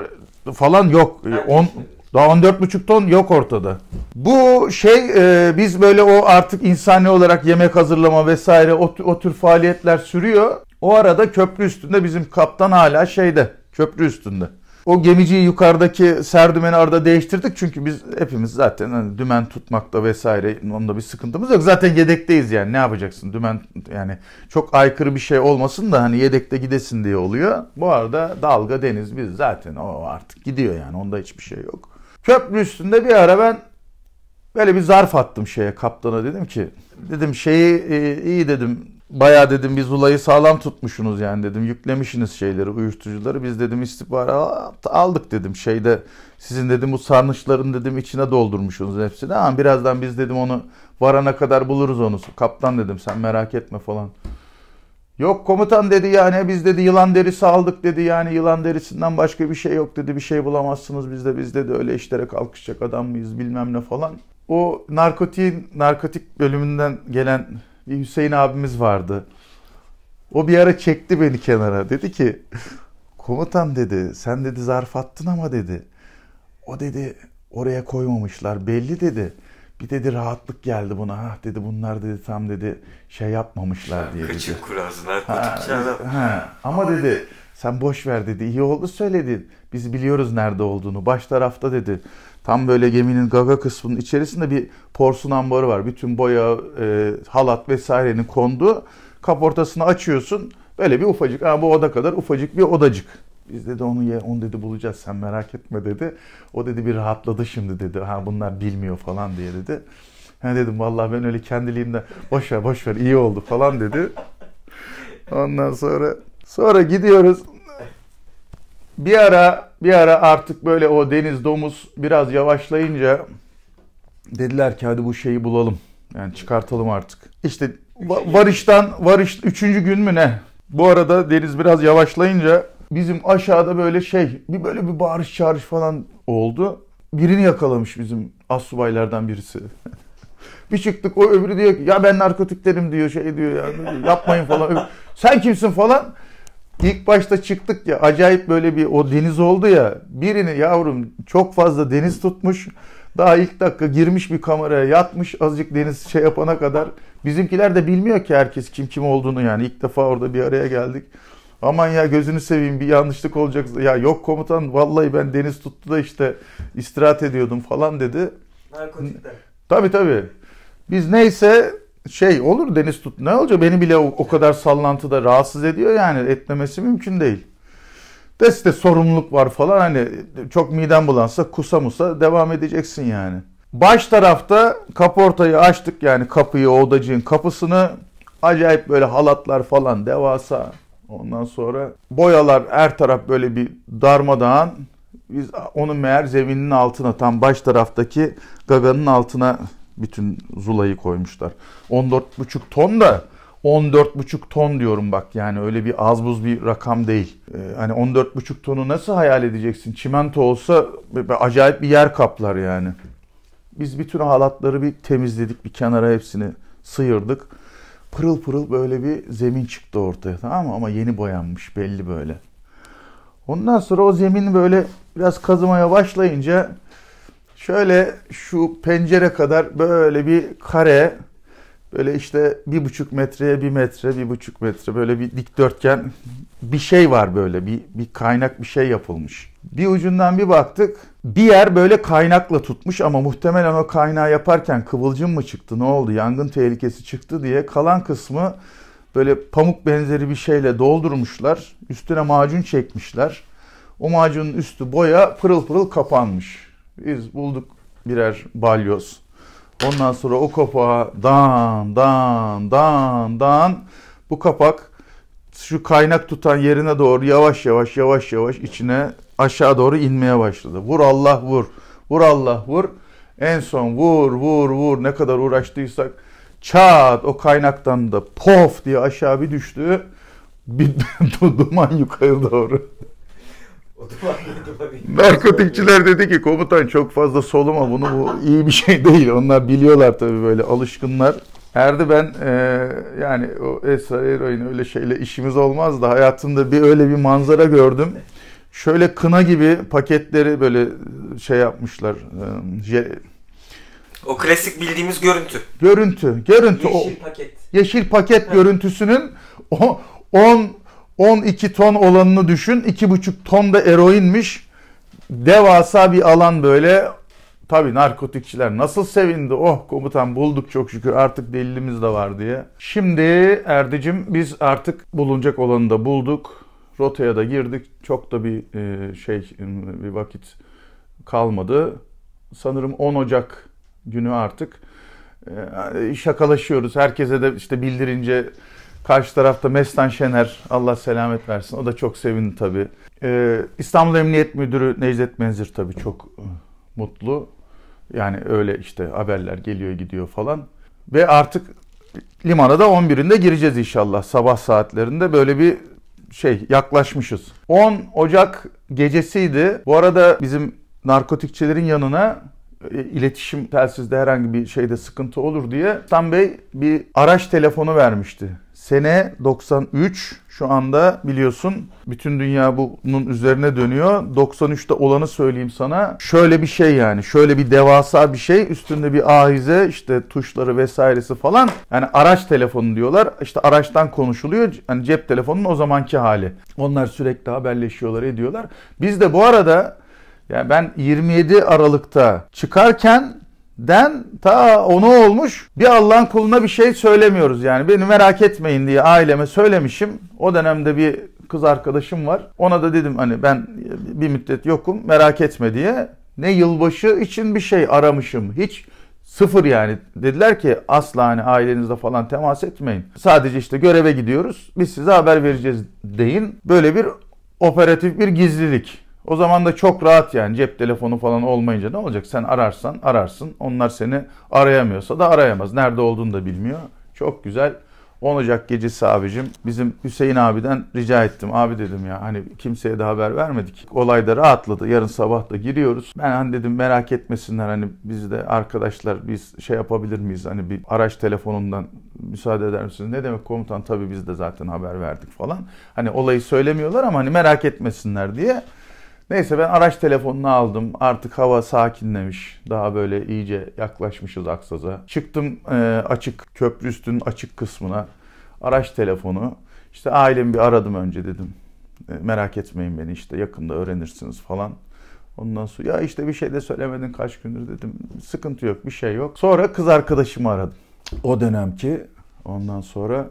falan yok. On, şey. Daha 14,5 ton yok ortada. Bu şey e, biz böyle o artık insani olarak yemek hazırlama vesaire o, o tür faaliyetler sürüyor. O arada köprü üstünde bizim kaptan hala şeyde köprü üstünde. O gemiciyi yukarıdaki serdümeni arada değiştirdik çünkü biz hepimiz zaten hani dümen tutmakta vesaire onda bir sıkıntımız yok. Zaten yedekteyiz yani ne yapacaksın dümen yani çok aykırı bir şey olmasın da hani yedekte gidesin diye oluyor. Bu arada dalga deniz biz zaten o artık gidiyor yani onda hiçbir şey yok. Köprü üstünde bir ara ben böyle bir zarf attım şeye kaptana dedim ki dedim şeyi e, iyi dedim baya dedim biz olayı sağlam tutmuşsunuz yani dedim yüklemişsiniz şeyleri uyuşturucuları biz dedim istihbarat aldık dedim şeyde sizin dedim bu sarnıçların dedim içine doldurmuşsunuz hepsini ama birazdan biz dedim onu varana kadar buluruz onu kaptan dedim sen merak etme falan. Yok komutan dedi yani biz dedi yılan derisi aldık dedi yani yılan derisinden başka bir şey yok dedi bir şey bulamazsınız biz de biz dedi öyle işlere kalkışacak adam mıyız bilmem ne falan. O narkotiğin narkotik bölümünden gelen bir Hüseyin abimiz vardı. O bir ara çekti beni kenara dedi ki komutan dedi sen dedi zarf attın ama dedi o dedi oraya koymamışlar belli dedi. Bir dedi rahatlık geldi buna. Ha dedi bunlar dedi tam dedi şey yapmamışlar diye dedi. Kaçın kurası narkotik ha, ha. Ama dedi sen boş ver dedi. İyi oldu söyledin. Biz biliyoruz nerede olduğunu. Baş tarafta dedi. Tam böyle geminin gaga kısmının içerisinde bir porsun ambarı var. Bütün boya, e, halat vesairenin kondu. Kaportasını açıyorsun. Böyle bir ufacık. Ha, bu oda kadar ufacık bir odacık biz dedi onu ye onu dedi bulacağız sen merak etme dedi. O dedi bir rahatladı şimdi dedi. Ha bunlar bilmiyor falan diye dedi. Ha dedim vallahi ben öyle kendiliğimden boş ver boş ver iyi oldu falan dedi. Ondan sonra sonra gidiyoruz. Bir ara bir ara artık böyle o deniz domuz biraz yavaşlayınca dediler ki hadi bu şeyi bulalım. Yani çıkartalım artık. İşte varıştan varış üçüncü gün mü ne? Bu arada deniz biraz yavaşlayınca bizim aşağıda böyle şey bir böyle bir bağırış çağırış falan oldu. Birini yakalamış bizim assubaylardan birisi. (laughs) bir çıktık o öbürü diyor ki ya ben narkotiklerim diyor şey diyor ya yani, yapmayın falan. (laughs) Sen kimsin falan. İlk başta çıktık ya acayip böyle bir o deniz oldu ya birini yavrum çok fazla deniz tutmuş. Daha ilk dakika girmiş bir kameraya yatmış azıcık deniz şey yapana kadar. Bizimkiler de bilmiyor ki herkes kim kim olduğunu yani ilk defa orada bir araya geldik aman ya gözünü seveyim bir yanlışlık olacak. Ya yok komutan vallahi ben deniz tuttu da işte istirahat ediyordum falan dedi. Narkotikte. Tabii tabii. Biz neyse şey olur deniz tut ne olacak beni bile o, o kadar sallantıda rahatsız ediyor yani etmemesi mümkün değil. Deste sorumluluk var falan hani çok midem bulansa kusa musa devam edeceksin yani. Baş tarafta kaportayı açtık yani kapıyı odacığın kapısını acayip böyle halatlar falan devasa Ondan sonra boyalar her taraf böyle bir darmadağın. Biz onu meğer zeminin altına tam baş taraftaki gaganın altına bütün zulayı koymuşlar. 14,5 ton da 14,5 ton diyorum bak yani öyle bir az buz bir rakam değil. Ee, hani 14,5 tonu nasıl hayal edeceksin? Çimento olsa acayip bir yer kaplar yani. Biz bütün halatları bir temizledik bir kenara hepsini sıyırdık pırıl pırıl böyle bir zemin çıktı ortaya tamam mı? Ama yeni boyanmış belli böyle. Ondan sonra o zemin böyle biraz kazımaya başlayınca şöyle şu pencere kadar böyle bir kare böyle işte bir buçuk metreye bir metre bir buçuk metre böyle bir dikdörtgen bir şey var böyle bir, bir kaynak bir şey yapılmış. Bir ucundan bir baktık. Bir yer böyle kaynakla tutmuş ama muhtemelen o kaynağı yaparken kıvılcım mı çıktı ne oldu yangın tehlikesi çıktı diye kalan kısmı böyle pamuk benzeri bir şeyle doldurmuşlar. Üstüne macun çekmişler. O macunun üstü boya pırıl pırıl kapanmış. Biz bulduk birer balyoz. Ondan sonra o kapağı dan dan dan dan bu kapak şu kaynak tutan yerine doğru yavaş yavaş yavaş yavaş içine aşağı doğru inmeye başladı. Vur Allah vur. Vur Allah vur. En son vur vur vur ne kadar uğraştıysak çat o kaynaktan da pof diye aşağı bir düştü. Bir (laughs) duman yukarı doğru. Narkotikçiler dedi ki komutan çok fazla soluma bunu bu iyi bir şey değil. Onlar biliyorlar tabii böyle alışkınlar. Erdi ben e, yani o Esra Eroy'un öyle şeyle işimiz olmazdı. Hayatımda bir öyle bir manzara gördüm. Şöyle kına gibi paketleri böyle şey yapmışlar. E, je, o klasik bildiğimiz görüntü. Görüntü, görüntü. Yeşil o, paket. Yeşil paket ha. görüntüsünün 10 12 ton olanını düşün. 2,5 ton da eroinmiş. Devasa bir alan böyle Tabi narkotikçiler nasıl sevindi. Oh komutan bulduk çok şükür artık delilimiz de var diye. Şimdi Erdicim biz artık bulunacak olanı da bulduk. Rotaya da girdik. Çok da bir e, şey bir vakit kalmadı. Sanırım 10 Ocak günü artık e, şakalaşıyoruz. Herkese de işte bildirince Karşı tarafta Mestan Şener, Allah selamet versin. O da çok sevindi tabii. E, İstanbul Emniyet Müdürü Necdet Menzir tabii çok mutlu. Yani öyle işte haberler geliyor gidiyor falan. Ve artık limana da 11'inde gireceğiz inşallah. Sabah saatlerinde böyle bir şey yaklaşmışız. 10 Ocak gecesiydi. Bu arada bizim narkotikçilerin yanına e, iletişim telsizde herhangi bir şeyde sıkıntı olur diye Tan Bey bir araç telefonu vermişti. Sene 93 şu anda biliyorsun bütün dünya bunun üzerine dönüyor. 93'te olanı söyleyeyim sana. Şöyle bir şey yani şöyle bir devasa bir şey üstünde bir ahize işte tuşları vesairesi falan. Yani araç telefonu diyorlar. işte araçtan konuşuluyor. yani cep telefonunun o zamanki hali. Onlar sürekli haberleşiyorlar ediyorlar. Biz de bu arada yani ben 27 Aralık'ta çıkarken den ta onu olmuş bir Allah'ın kuluna bir şey söylemiyoruz yani. Beni merak etmeyin diye aileme söylemişim. O dönemde bir kız arkadaşım var. Ona da dedim hani ben bir müddet yokum merak etme diye. Ne yılbaşı için bir şey aramışım. Hiç sıfır yani. Dediler ki asla hani ailenizle falan temas etmeyin. Sadece işte göreve gidiyoruz. Biz size haber vereceğiz deyin. Böyle bir operatif bir gizlilik. O zaman da çok rahat yani cep telefonu falan olmayınca ne olacak? Sen ararsan ararsın. Onlar seni arayamıyorsa da arayamaz. Nerede olduğunu da bilmiyor. Çok güzel. 10 Ocak gecesi abicim bizim Hüseyin abiden rica ettim. Abi dedim ya hani kimseye de haber vermedik. Olay da rahatladı. Yarın sabah da giriyoruz. Ben hani dedim merak etmesinler hani biz de arkadaşlar biz şey yapabilir miyiz? Hani bir araç telefonundan müsaade eder misiniz? Ne demek komutan tabii biz de zaten haber verdik falan. Hani olayı söylemiyorlar ama hani merak etmesinler diye. Neyse ben araç telefonunu aldım. Artık hava sakinlemiş. Daha böyle iyice yaklaşmışız Aksaz'a. Çıktım e, açık köprü üstünün açık kısmına. Araç telefonu. İşte ailemi bir aradım önce dedim. E, merak etmeyin beni işte yakında öğrenirsiniz falan. Ondan sonra ya işte bir şey de söylemedin kaç gündür dedim. Sıkıntı yok bir şey yok. Sonra kız arkadaşımı aradım. O dönemki ondan sonra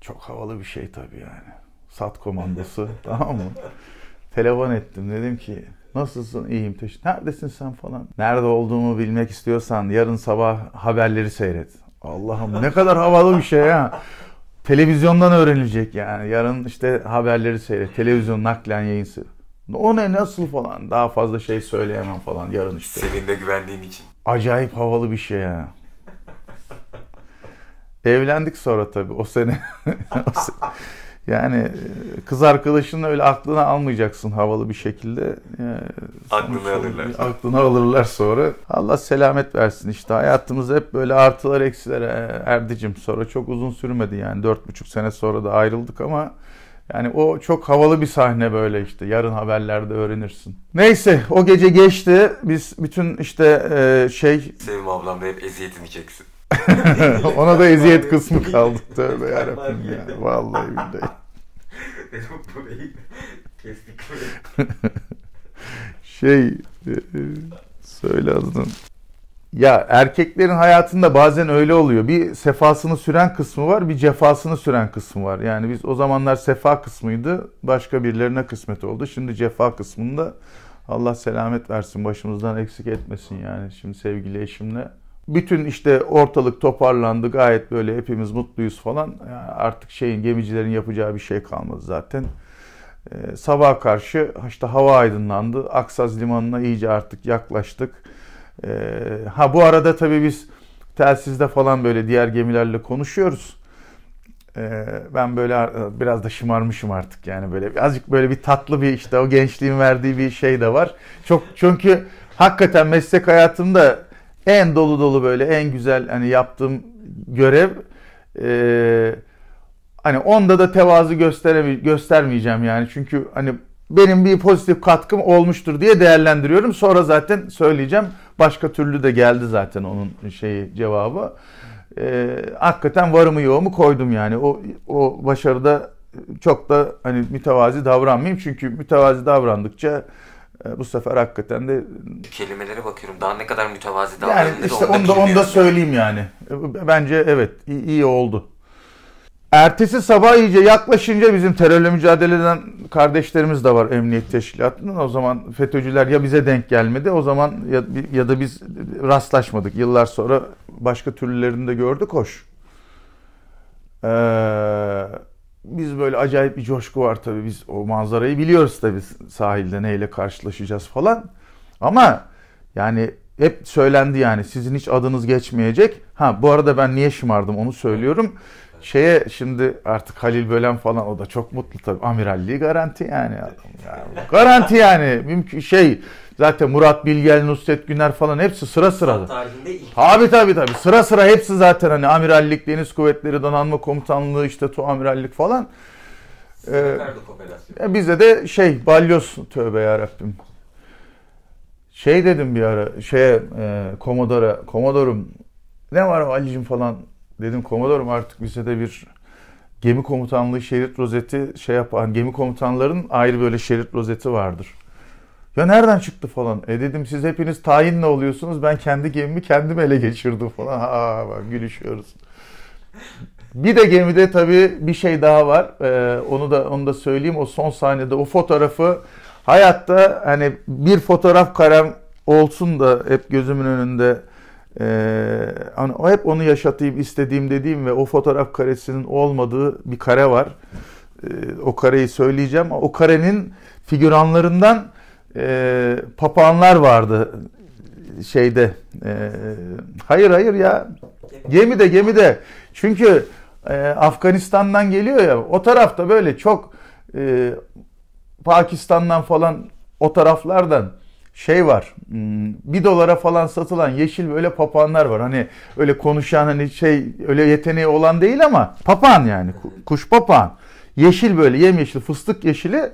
çok havalı bir şey tabii yani. Sat komandası (laughs) tamam mı? telefon ettim. Dedim ki Nasılsın? İyiyim. Teşekkür Neredesin sen falan? Nerede olduğumu bilmek istiyorsan yarın sabah haberleri seyret. Allah'ım ne kadar havalı bir şey ya. Televizyondan öğrenilecek yani. Yarın işte haberleri seyret. Televizyon naklen yayın O ne nasıl falan. Daha fazla şey söyleyemem falan yarın işte. Senin de güvendiğin için. Acayip havalı bir şey ya. Evlendik sonra tabii o sene. (laughs) o sene. Yani e, kız arkadaşını öyle aklına almayacaksın havalı bir şekilde. Yani aklını alırlar. Aklına alırlar sonra. Allah selamet versin işte. Hayatımız hep böyle artılar eksiler e, Erdicim. Sonra çok uzun sürmedi yani. Dört buçuk sene sonra da ayrıldık ama yani o çok havalı bir sahne böyle işte. Yarın haberlerde öğrenirsin. Neyse o gece geçti. Biz bütün işte e, şey... Sevim ablam hep eziyetini çeksin. (laughs) Ona da eziyet kısmı kaldı tövbe yarabbim ya. Vallahi billahi. (laughs) şey e, e, söyle adını. Ya erkeklerin hayatında bazen öyle oluyor. Bir sefasını süren kısmı var, bir cefasını süren kısmı var. Yani biz o zamanlar sefa kısmıydı, başka birilerine kısmet oldu. Şimdi cefa kısmında Allah selamet versin, başımızdan eksik etmesin yani. Şimdi sevgili eşimle bütün işte ortalık toparlandı gayet böyle hepimiz mutluyuz falan. Yani artık şeyin gemicilerin yapacağı bir şey kalmadı zaten. Ee, sabaha karşı işte hava aydınlandı. Aksaz limanına iyice artık yaklaştık. Ee, ha bu arada tabii biz telsizde falan böyle diğer gemilerle konuşuyoruz. Ee, ben böyle biraz da şımarmışım artık yani böyle azıcık böyle bir tatlı bir işte o gençliğin verdiği bir şey de var. Çok çünkü hakikaten meslek hayatımda en dolu dolu böyle en güzel hani yaptığım görev e, hani onda da tevazu göstereme, göstermeyeceğim yani çünkü hani benim bir pozitif katkım olmuştur diye değerlendiriyorum. Sonra zaten söyleyeceğim. Başka türlü de geldi zaten onun şeyi cevabı. Ee, hakikaten varımı yoğumu koydum yani. O o başarıda çok da hani mütevazi davranmayayım çünkü mütevazi davrandıkça e, bu sefer hakikaten de kelimelere bakıyorum. Daha ne kadar mütevazi davranılır. Yani işte onu da, onu da söyleyeyim yani. E, bence evet iyi, iyi oldu. Ertesi sabah iyice yaklaşınca bizim terörle mücadele eden kardeşlerimiz de var emniyet teşkilatının. O zaman FETÖ'cüler ya bize denk gelmedi o zaman ya, ya da biz rastlaşmadık. Yıllar sonra başka türlülerini de gördük hoş. Eee biz böyle acayip bir coşku var tabii. Biz o manzarayı biliyoruz tabii sahilde neyle karşılaşacağız falan. Ama yani hep söylendi yani sizin hiç adınız geçmeyecek. Ha bu arada ben niye şımardım onu söylüyorum. Şeye şimdi artık Halil Bölen falan o da çok mutlu tabii. Amiralliği garanti yani adam. Garanti yani mümkün şey Zaten Murat Bilgel, Nusret Güner falan hepsi sıra sıra. Tabii tabii tabii, sıra sıra hepsi zaten hani amirallik, deniz kuvvetleri, donanma komutanlığı işte tu amirallik falan. Ee, e, bizde de şey balyoz tövbe yarabbim. Şey dedim bir ara şeye e, komodora komodorum ne var Ali'cim falan dedim komodorum artık bize de bir gemi komutanlığı şerit rozeti şey yapan hani gemi komutanların ayrı böyle şerit rozeti vardır. Ya nereden çıktı falan. E dedim siz hepiniz tayinle oluyorsunuz. Ben kendi gemimi kendim ele geçirdim falan. Ha (laughs) bak gülüşüyoruz. Bir de gemide tabii bir şey daha var. Ee, onu da onu da söyleyeyim. O son sahnede o fotoğrafı hayatta hani bir fotoğraf karem olsun da hep gözümün önünde ee, hani hep onu yaşatayım istediğim dediğim ve o fotoğraf karesinin olmadığı bir kare var. Ee, o kareyi söyleyeceğim. O karenin figüranlarından e, papağanlar vardı şeyde. E, hayır hayır ya. Gemide gemide. Çünkü e, Afganistan'dan geliyor ya. O tarafta böyle çok e, Pakistan'dan falan o taraflardan şey var. Hmm, bir dolara falan satılan yeşil böyle papağanlar var. Hani öyle konuşan hani şey öyle yeteneği olan değil ama papağan yani kuş papağan. Yeşil böyle yemyeşil fıstık yeşili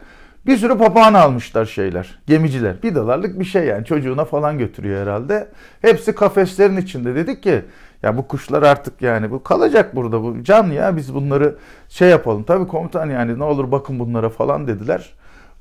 bir sürü papağan almışlar şeyler. Gemiciler. Bir dolarlık bir şey yani. Çocuğuna falan götürüyor herhalde. Hepsi kafeslerin içinde. Dedik ki ya bu kuşlar artık yani bu kalacak burada bu can ya biz bunları şey yapalım. Tabii komutan yani ne olur bakın bunlara falan dediler.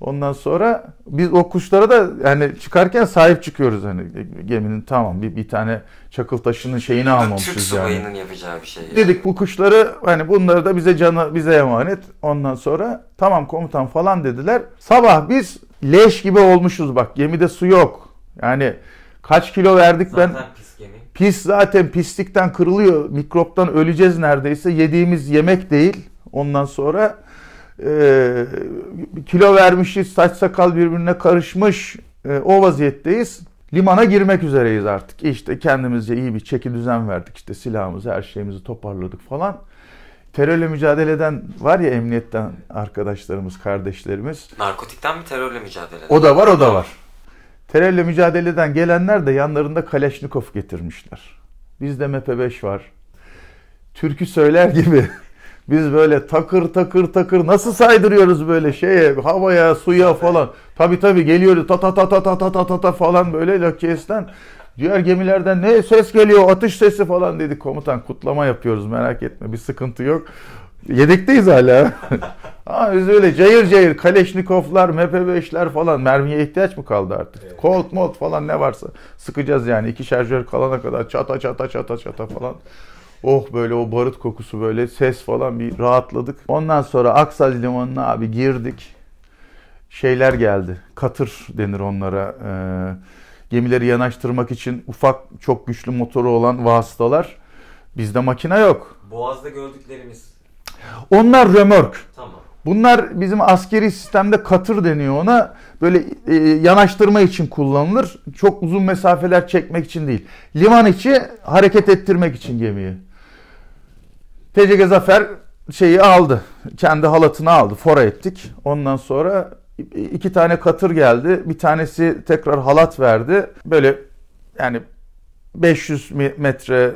Ondan sonra biz o kuşlara da yani çıkarken sahip çıkıyoruz hani geminin tamam bir, bir tane çakıl taşının şeyini almamışız Türk yani. subayının yapacağı bir şey. Yani. Dedik bu kuşları hani bunları da bize canı bize emanet. Ondan sonra tamam komutan falan dediler. Sabah biz leş gibi olmuşuz bak gemide su yok. Yani kaç kilo verdik Zaten ben. Pis, gemi. pis zaten pislikten kırılıyor. Mikroptan öleceğiz neredeyse. Yediğimiz yemek değil. Ondan sonra e, kilo vermişiz, saç sakal birbirine karışmış e, o vaziyetteyiz. Limana girmek üzereyiz artık. İşte kendimizce iyi bir çeki düzen verdik. İşte silahımızı, her şeyimizi toparladık falan. Terörle mücadele eden var ya emniyetten arkadaşlarımız, kardeşlerimiz. Narkotikten mi terörle mücadele eden? O da var, o da var. Terörle mücadeleden gelenler de yanlarında Kaleşnikov getirmişler. Bizde MP5 var. Türkü söyler gibi biz böyle takır takır takır nasıl saydırıyoruz böyle şeye, havaya, suya falan. Tabi tabi geliyoruz ta ta ta ta ta ta ta ta, ta falan böyle Lakies'ten. Diğer gemilerden ne ses geliyor, atış sesi falan dedi komutan. Kutlama yapıyoruz merak etme bir sıkıntı yok. Yedekteyiz hala. ha, (laughs) biz öyle cayır cayır Kaleşnikovlar, MP5'ler falan mermiye ihtiyaç mı kaldı artık? Evet. Colt mod falan ne varsa sıkacağız yani. iki şarjör kalana kadar çata çata çata çata falan. Oh böyle o barut kokusu böyle ses falan bir rahatladık. Ondan sonra Aksaç Limanı'na abi girdik. Şeyler geldi. Katır denir onlara. Ee, gemileri yanaştırmak için ufak çok güçlü motoru olan vasıtalar. Bizde makine yok. Boğaz'da gördüklerimiz. Onlar römörk. Tamam. Bunlar bizim askeri sistemde katır deniyor ona. Böyle e, yanaştırma için kullanılır. Çok uzun mesafeler çekmek için değil. Liman içi hareket ettirmek için gemiyi. PCG Zafer şeyi aldı. Kendi halatını aldı. Fora ettik. Ondan sonra iki tane katır geldi. Bir tanesi tekrar halat verdi. Böyle yani 500 metre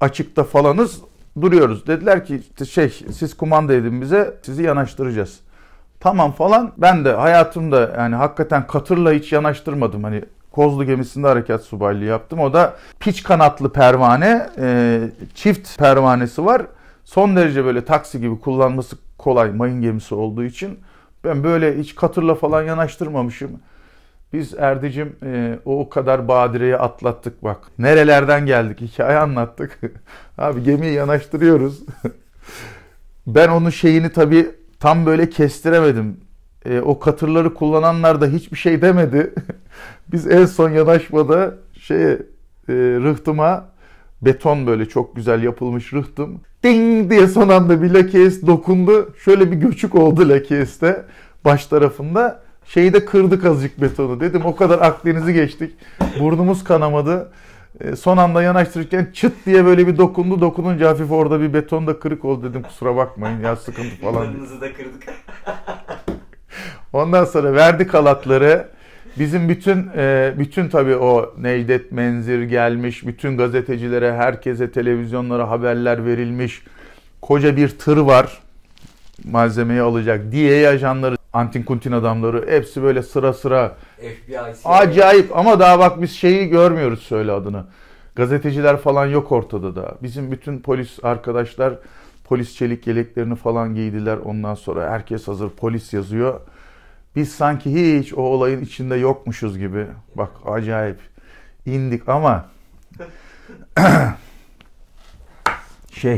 açıkta falanız duruyoruz. Dediler ki işte şey siz kumanda edin bize sizi yanaştıracağız. Tamam falan ben de hayatımda yani hakikaten katırla hiç yanaştırmadım. Hani Kozlu gemisinde harekat subaylığı yaptım. O da piç kanatlı pervane, e, çift pervanesi var. Son derece böyle taksi gibi kullanması kolay mayın gemisi olduğu için. Ben böyle hiç katırla falan yanaştırmamışım. Biz Erdicim e, o kadar badireyi atlattık bak. Nerelerden geldik hikaye anlattık. (laughs) Abi gemiyi yanaştırıyoruz. (laughs) ben onun şeyini tabii tam böyle kestiremedim e, o katırları kullananlar da hiçbir şey demedi. (laughs) Biz en son yanaşmada şey e, rıhtıma beton böyle çok güzel yapılmış rıhtım. Ding diye son anda bir Lakeist dokundu. Şöyle bir göçük oldu Lakeist'te baş tarafında. Şeyi de kırdık azıcık betonu dedim. O kadar Akdeniz'i geçtik. Burnumuz kanamadı. E, son anda yanaştırırken çıt diye böyle bir dokundu. Dokununca hafif orada bir beton da kırık oldu dedim. Kusura bakmayın ya sıkıntı falan. Burnunuzu da kırdık. (laughs) Ondan sonra verdi kalatları. Bizim bütün e, bütün tabii o Necdet Menzir gelmiş, bütün gazetecilere, herkese, televizyonlara haberler verilmiş. Koca bir tır var malzemeyi alacak. DEA ajanları, Antin Kuntin adamları hepsi böyle sıra sıra. FBI. Acayip ama daha bak biz şeyi görmüyoruz söyle adını. Gazeteciler falan yok ortada da. Bizim bütün polis arkadaşlar polis çelik yeleklerini falan giydiler. Ondan sonra herkes hazır polis yazıyor. Biz sanki hiç o olayın içinde yokmuşuz gibi. Bak acayip indik ama (clears throat) şey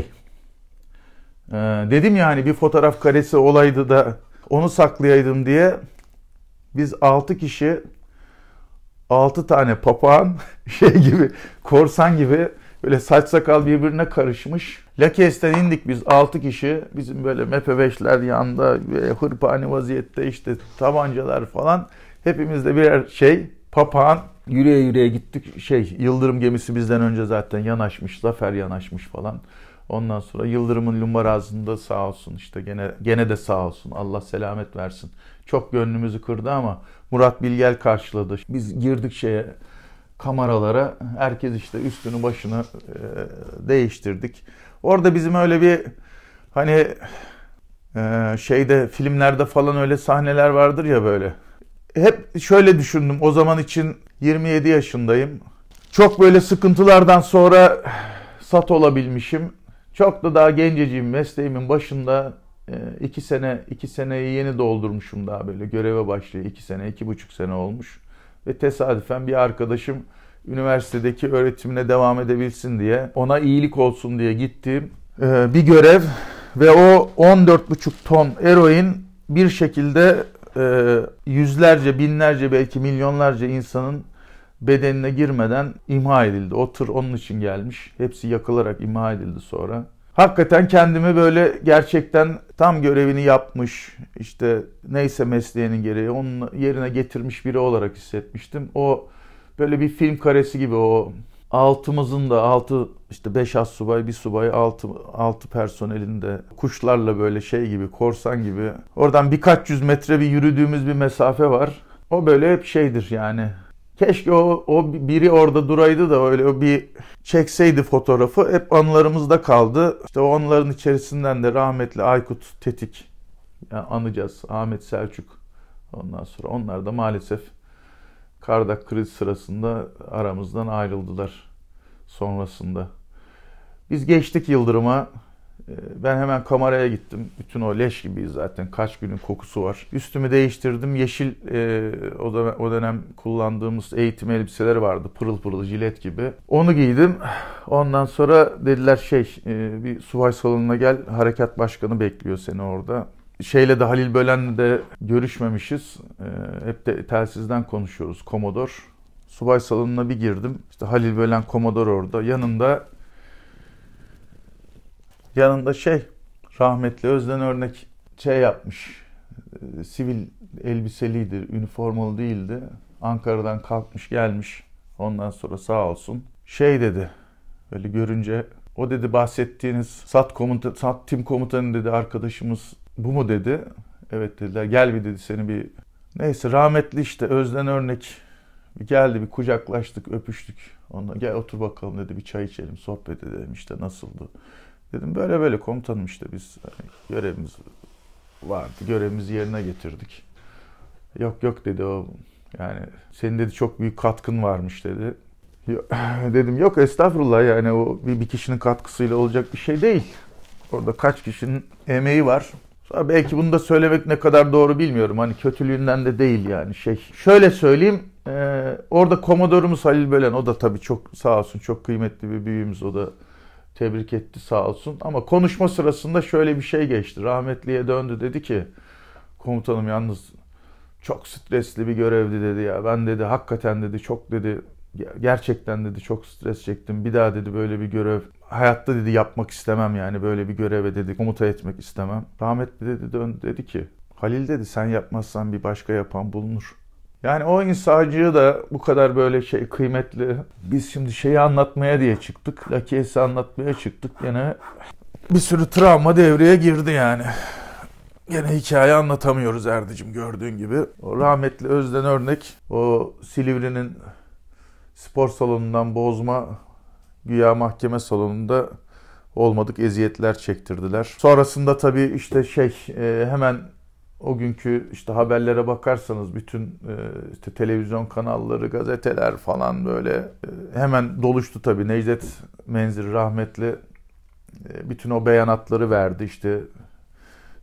e, dedim yani bir fotoğraf karesi olaydı da onu saklayaydım diye biz 6 kişi 6 tane papağan (laughs) şey gibi korsan gibi Böyle saç sakal birbirine karışmış. Lakes'ten indik biz 6 kişi. Bizim böyle MP5'ler yanda böyle hırpani vaziyette işte tabancalar falan. Hepimizde birer şey papağan yürüye yürüye gittik. Şey Yıldırım gemisi bizden önce zaten yanaşmış. Zafer yanaşmış falan. Ondan sonra Yıldırım'ın lumbarazında sağ olsun işte gene gene de sağ olsun. Allah selamet versin. Çok gönlümüzü kırdı ama Murat Bilgel karşıladı. Biz girdik şeye kameralara herkes işte üstünü başını e, değiştirdik. Orada bizim öyle bir hani e, şeyde filmlerde falan öyle sahneler vardır ya böyle. Hep şöyle düşündüm o zaman için 27 yaşındayım. Çok böyle sıkıntılardan sonra sat olabilmişim. Çok da daha genceciğim mesleğimin başında e, iki sene iki seneyi yeni doldurmuşum daha böyle göreve başlıyor iki sene iki buçuk sene olmuş ve tesadüfen bir arkadaşım üniversitedeki öğretimine devam edebilsin diye, ona iyilik olsun diye gittiğim e, bir görev ve o 14,5 ton eroin bir şekilde e, yüzlerce, binlerce belki milyonlarca insanın bedenine girmeden imha edildi. O tır onun için gelmiş. Hepsi yakılarak imha edildi sonra hakikaten kendimi böyle gerçekten tam görevini yapmış, işte neyse mesleğinin gereği onun yerine getirmiş biri olarak hissetmiştim. O böyle bir film karesi gibi o altımızın da altı işte beş as subay bir subay altı, altı personelinde kuşlarla böyle şey gibi korsan gibi oradan birkaç yüz metre bir yürüdüğümüz bir mesafe var. O böyle hep şeydir yani Keşke o, o biri orada duraydı da öyle o bir çekseydi fotoğrafı hep anılarımızda kaldı. İşte onların içerisinden de rahmetli Aykut Tetik yani anacağız. Ahmet Selçuk ondan sonra onlar da maalesef Kardak kriz sırasında aramızdan ayrıldılar sonrasında. Biz geçtik Yıldırım'a. Ee, ben hemen kameraya gittim. Bütün o leş gibi zaten. Kaç günün kokusu var. Üstümü değiştirdim. Yeşil e, o, dönem kullandığımız eğitim elbiseleri vardı. Pırıl pırıl jilet gibi. Onu giydim. Ondan sonra dediler şey e, bir subay salonuna gel. Harekat başkanı bekliyor seni orada. Şeyle de Halil Bölen'le de görüşmemişiz. E, hep de telsizden konuşuyoruz. Komodor. Subay salonuna bir girdim. İşte Halil Bölen Komodor orada. Yanında yanında şey rahmetli Özden Örnek şey yapmış. E, sivil elbiseliydi, üniformalı değildi. Ankara'dan kalkmış gelmiş. Ondan sonra sağ olsun. Şey dedi. Öyle görünce o dedi bahsettiğiniz SAT komuta SAT tim komutanı dedi arkadaşımız bu mu dedi. Evet dediler. Gel bir dedi seni bir Neyse rahmetli işte Özden Örnek bir geldi bir kucaklaştık öpüştük. Ondan gel otur bakalım dedi bir çay içelim sohbet edelim işte nasıldı Dedim böyle böyle komutanım işte biz hani, görevimiz vardı. Görevimizi yerine getirdik. Yok yok dedi o yani senin dedi çok büyük katkın varmış dedi. (laughs) Dedim yok estağfurullah yani o bir, bir kişinin katkısıyla olacak bir şey değil. Orada kaç kişinin emeği var. Sonra belki bunu da söylemek ne kadar doğru bilmiyorum. Hani kötülüğünden de değil yani şey. Şöyle söyleyeyim. E, orada komodorumuz Halil Bölen o da tabii çok sağ olsun çok kıymetli bir büyüğümüz o da tebrik etti sağ olsun. Ama konuşma sırasında şöyle bir şey geçti. Rahmetliye döndü dedi ki komutanım yalnız çok stresli bir görevdi dedi ya. Ben dedi hakikaten dedi çok dedi gerçekten dedi çok stres çektim. Bir daha dedi böyle bir görev hayatta dedi yapmak istemem yani böyle bir göreve dedi komuta etmek istemem. Rahmetli dedi döndü dedi ki Halil dedi sen yapmazsan bir başka yapan bulunur. Yani o insacığı da bu kadar böyle şey kıymetli. Biz şimdi şeyi anlatmaya diye çıktık. Lakiyesi anlatmaya çıktık. Yine bir sürü travma devreye girdi yani. Yine hikaye anlatamıyoruz Erdicim gördüğün gibi. O rahmetli Özden Örnek o Silivri'nin spor salonundan bozma güya mahkeme salonunda olmadık eziyetler çektirdiler. Sonrasında tabii işte şey e, hemen o günkü işte haberlere bakarsanız bütün e, işte televizyon kanalları, gazeteler falan böyle e, hemen doluştu tabii. Necdet Menzil rahmetli e, bütün o beyanatları verdi. işte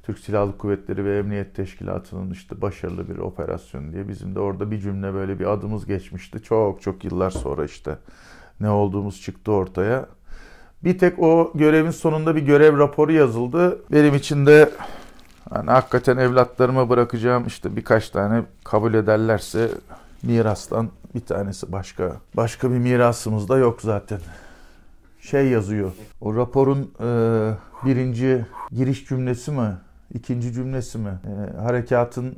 Türk Silahlı Kuvvetleri ve Emniyet Teşkilatı'nın işte başarılı bir operasyon diye bizim de orada bir cümle böyle bir adımız geçmişti. Çok çok yıllar sonra işte ne olduğumuz çıktı ortaya. Bir tek o görevin sonunda bir görev raporu yazıldı. Benim için de yani hakikaten evlatlarıma bırakacağım işte birkaç tane kabul ederlerse mirastan bir tanesi başka. Başka bir mirasımız da yok zaten. Şey yazıyor. O raporun e, birinci giriş cümlesi mi? ikinci cümlesi mi? E, harekatın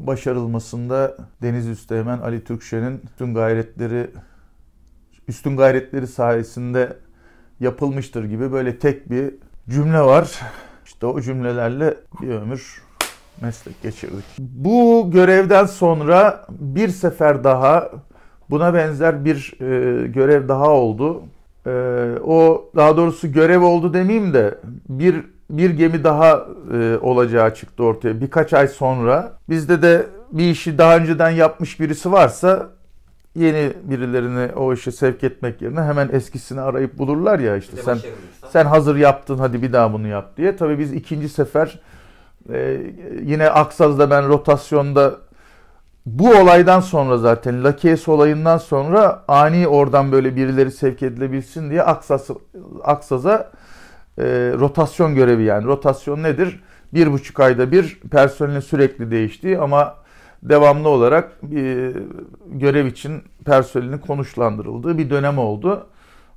başarılmasında Deniz Üsteğmen Ali Türkşen'in tüm gayretleri üstün gayretleri sayesinde yapılmıştır gibi böyle tek bir cümle var. İşte o cümlelerle bir ömür meslek geçirdik. Bu görevden sonra bir sefer daha buna benzer bir e, görev daha oldu. E, o daha doğrusu görev oldu demeyeyim de bir bir gemi daha e, olacağı çıktı ortaya birkaç ay sonra. Bizde de bir işi daha önceden yapmış birisi varsa yeni birilerini o işe sevk etmek yerine hemen eskisini arayıp bulurlar ya işte sen sen hazır yaptın hadi bir daha bunu yap diye. Tabii biz ikinci sefer e, yine Aksaz'da ben rotasyonda bu olaydan sonra zaten Lakeyes olayından sonra ani oradan böyle birileri sevk edilebilsin diye Aksaz, Aksaz'a e, rotasyon görevi yani. Rotasyon nedir? Bir buçuk ayda bir personelin sürekli değiştiği ama devamlı olarak e, görev için personelinin konuşlandırıldığı bir dönem oldu.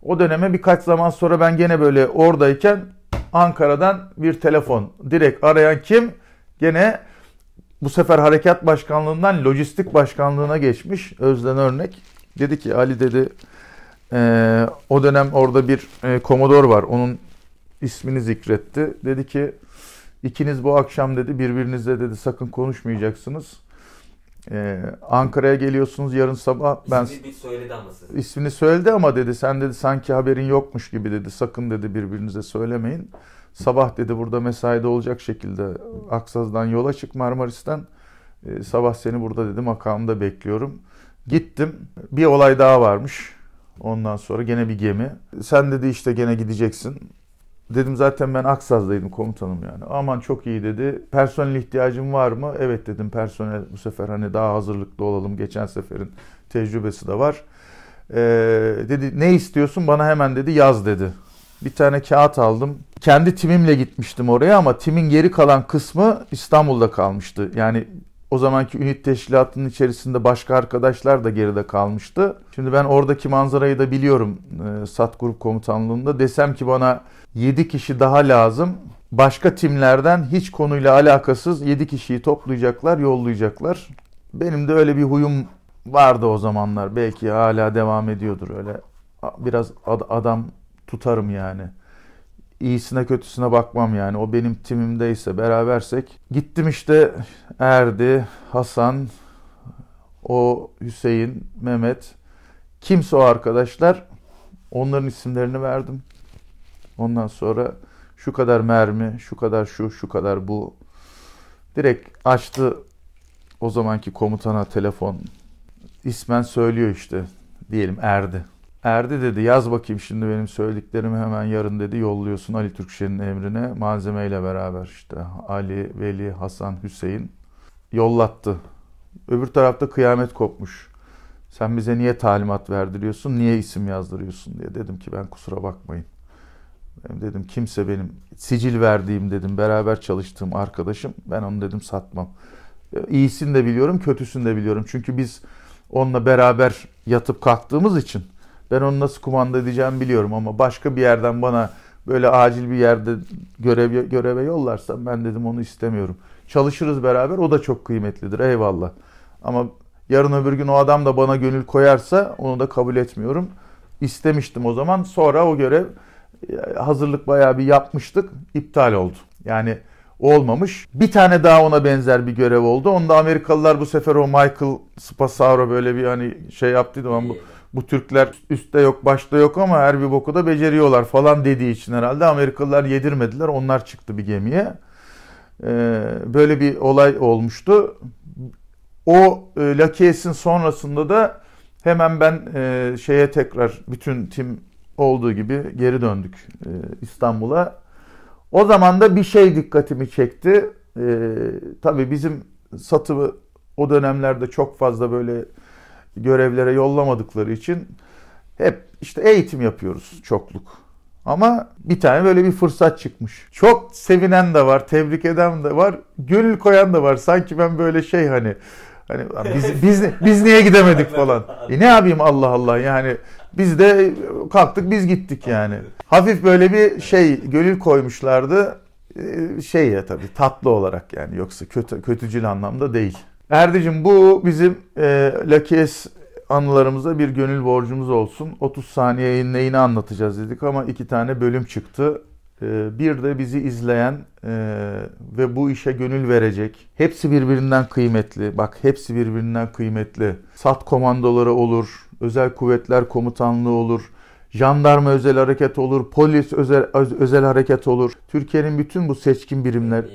O döneme birkaç zaman sonra ben gene böyle oradayken Ankara'dan bir telefon direkt arayan kim? Gene bu sefer harekat başkanlığından lojistik başkanlığına geçmiş Özden Örnek. Dedi ki Ali dedi e, o dönem orada bir e, komodor var onun ismini zikretti. Dedi ki ikiniz bu akşam dedi birbirinizle dedi sakın konuşmayacaksınız. Ee, Ankara'ya geliyorsunuz yarın sabah ben ismini söyledi ama size. ismini söyledi ama dedi sen dedi sanki haberin yokmuş gibi dedi sakın dedi birbirinize söylemeyin sabah dedi burada mesaide olacak şekilde Aksaz'dan yola çık Marmaris'ten ee, sabah seni burada dedi makamda bekliyorum gittim bir olay daha varmış ondan sonra gene bir gemi sen dedi işte gene gideceksin Dedim zaten ben Aksaz'daydım komutanım yani. Aman çok iyi dedi. Personel ihtiyacım var mı? Evet dedim personel bu sefer hani daha hazırlıklı olalım. Geçen seferin tecrübesi de var. Ee, dedi ne istiyorsun bana hemen dedi yaz dedi. Bir tane kağıt aldım. Kendi timimle gitmiştim oraya ama timin geri kalan kısmı İstanbul'da kalmıştı. Yani o zamanki ünit teşkilatının içerisinde başka arkadaşlar da geride kalmıştı. Şimdi ben oradaki manzarayı da biliyorum e, SAT Grup Komutanlığı'nda. Desem ki bana 7 kişi daha lazım. Başka timlerden hiç konuyla alakasız 7 kişiyi toplayacaklar, yollayacaklar. Benim de öyle bir huyum vardı o zamanlar. Belki hala devam ediyordur öyle. Biraz ad- adam tutarım yani. İyisine kötüsüne bakmam yani. O benim timimdeyse berabersek. Gittim işte Erdi, Hasan, o Hüseyin, Mehmet. Kimse o arkadaşlar. Onların isimlerini verdim. Ondan sonra şu kadar mermi, şu kadar şu, şu kadar bu. Direkt açtı o zamanki komutana telefon. İsmen söylüyor işte. Diyelim Erdi. Erdi dedi yaz bakayım şimdi benim söylediklerimi hemen yarın dedi yolluyorsun Ali Türkçe'nin emrine malzemeyle beraber işte Ali, Veli, Hasan, Hüseyin yollattı. Öbür tarafta kıyamet kopmuş. Sen bize niye talimat verdiriyorsun, niye isim yazdırıyorsun diye dedim ki ben kusura bakmayın dedim kimse benim sicil verdiğim dedim beraber çalıştığım arkadaşım ben onu dedim satmam. İyisini de biliyorum kötüsünü de biliyorum. Çünkü biz onunla beraber yatıp kalktığımız için ben onu nasıl kumanda edeceğimi biliyorum ama başka bir yerden bana böyle acil bir yerde görev göreve yollarsam ben dedim onu istemiyorum. Çalışırız beraber o da çok kıymetlidir eyvallah. Ama yarın öbür gün o adam da bana gönül koyarsa onu da kabul etmiyorum. İstemiştim o zaman sonra o görev hazırlık bayağı bir yapmıştık. İptal oldu. Yani olmamış. Bir tane daha ona benzer bir görev oldu. Onda Amerikalılar bu sefer o Michael Spasaro böyle bir hani şey yaptı Ben bu, bu Türkler üstte yok başta yok ama her bir boku da beceriyorlar falan dediği için herhalde Amerikalılar yedirmediler. Onlar çıktı bir gemiye. Ee, böyle bir olay olmuştu. O e, Lakies'in sonrasında da hemen ben e, şeye tekrar bütün tim olduğu gibi geri döndük e, İstanbul'a. O zaman da bir şey dikkatimi çekti. E, tabii bizim satımı o dönemlerde çok fazla böyle görevlere yollamadıkları için hep işte eğitim yapıyoruz çokluk. Ama bir tane böyle bir fırsat çıkmış. Çok sevinen de var, tebrik eden de var, gönül koyan da var. Sanki ben böyle şey hani hani biz biz biz niye gidemedik (laughs) falan. E ne yapayım Allah Allah yani biz de kalktık biz gittik yani. Hafif böyle bir şey gönül koymuşlardı. Ee, şey ya tabii tatlı olarak yani yoksa kötü kötücül anlamda değil. Erdicim bu bizim e, Lakies anılarımıza bir gönül borcumuz olsun. 30 saniye yayın neyini anlatacağız dedik ama iki tane bölüm çıktı. Ee, bir de bizi izleyen e, ve bu işe gönül verecek. Hepsi birbirinden kıymetli. Bak hepsi birbirinden kıymetli. Sat komandoları olur, özel kuvvetler komutanlığı olur, jandarma özel hareket olur, polis özel özel hareket olur. Türkiye'nin bütün bu seçkin birimler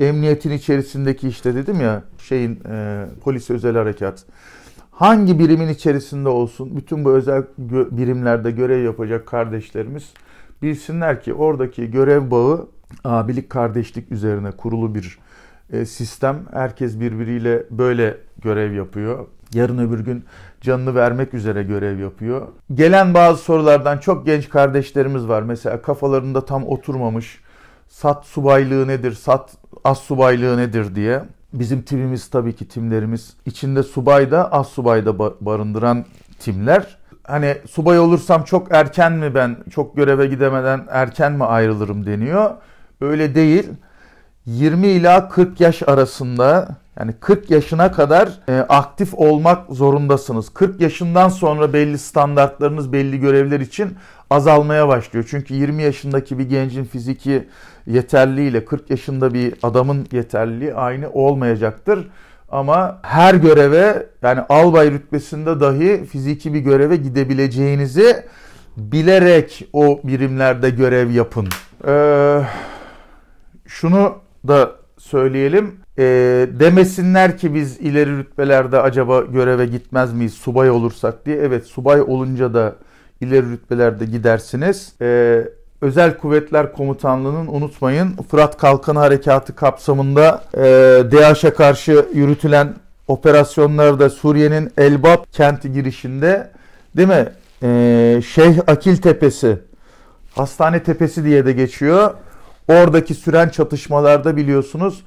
emniyetin içerisindeki işte dedim ya şeyin e, polis özel harekat hangi birimin içerisinde olsun bütün bu özel birimlerde görev yapacak kardeşlerimiz bilsinler ki oradaki görev bağı abilik kardeşlik üzerine kurulu bir e, sistem. Herkes birbiriyle böyle görev yapıyor. Yarın öbür gün canını vermek üzere görev yapıyor. Gelen bazı sorulardan çok genç kardeşlerimiz var. Mesela kafalarında tam oturmamış sat subaylığı nedir, sat as subaylığı nedir diye. Bizim timimiz tabii ki timlerimiz içinde subay da as subay da barındıran timler hani subay olursam çok erken mi ben çok göreve gidemeden erken mi ayrılırım deniyor. Öyle değil. 20 ila 40 yaş arasında yani 40 yaşına kadar e, aktif olmak zorundasınız. 40 yaşından sonra belli standartlarınız belli görevler için azalmaya başlıyor. Çünkü 20 yaşındaki bir gencin fiziki yeterliliği ile 40 yaşında bir adamın yeterliliği aynı olmayacaktır. Ama her göreve yani albay rütbesinde dahi fiziki bir göreve gidebileceğinizi bilerek o birimlerde görev yapın. Ee, şunu da söyleyelim. E, demesinler ki biz ileri rütbelerde acaba göreve gitmez miyiz subay olursak diye. Evet subay olunca da ileri rütbelerde gidersiniz. E, Özel Kuvvetler Komutanlığı'nın unutmayın Fırat Kalkanı Harekatı kapsamında e, DAEŞ'e karşı yürütülen operasyonlarda Suriye'nin Elbap kenti girişinde değil mi? E, Şeyh Akil Tepesi, Hastane Tepesi diye de geçiyor. Oradaki süren çatışmalarda biliyorsunuz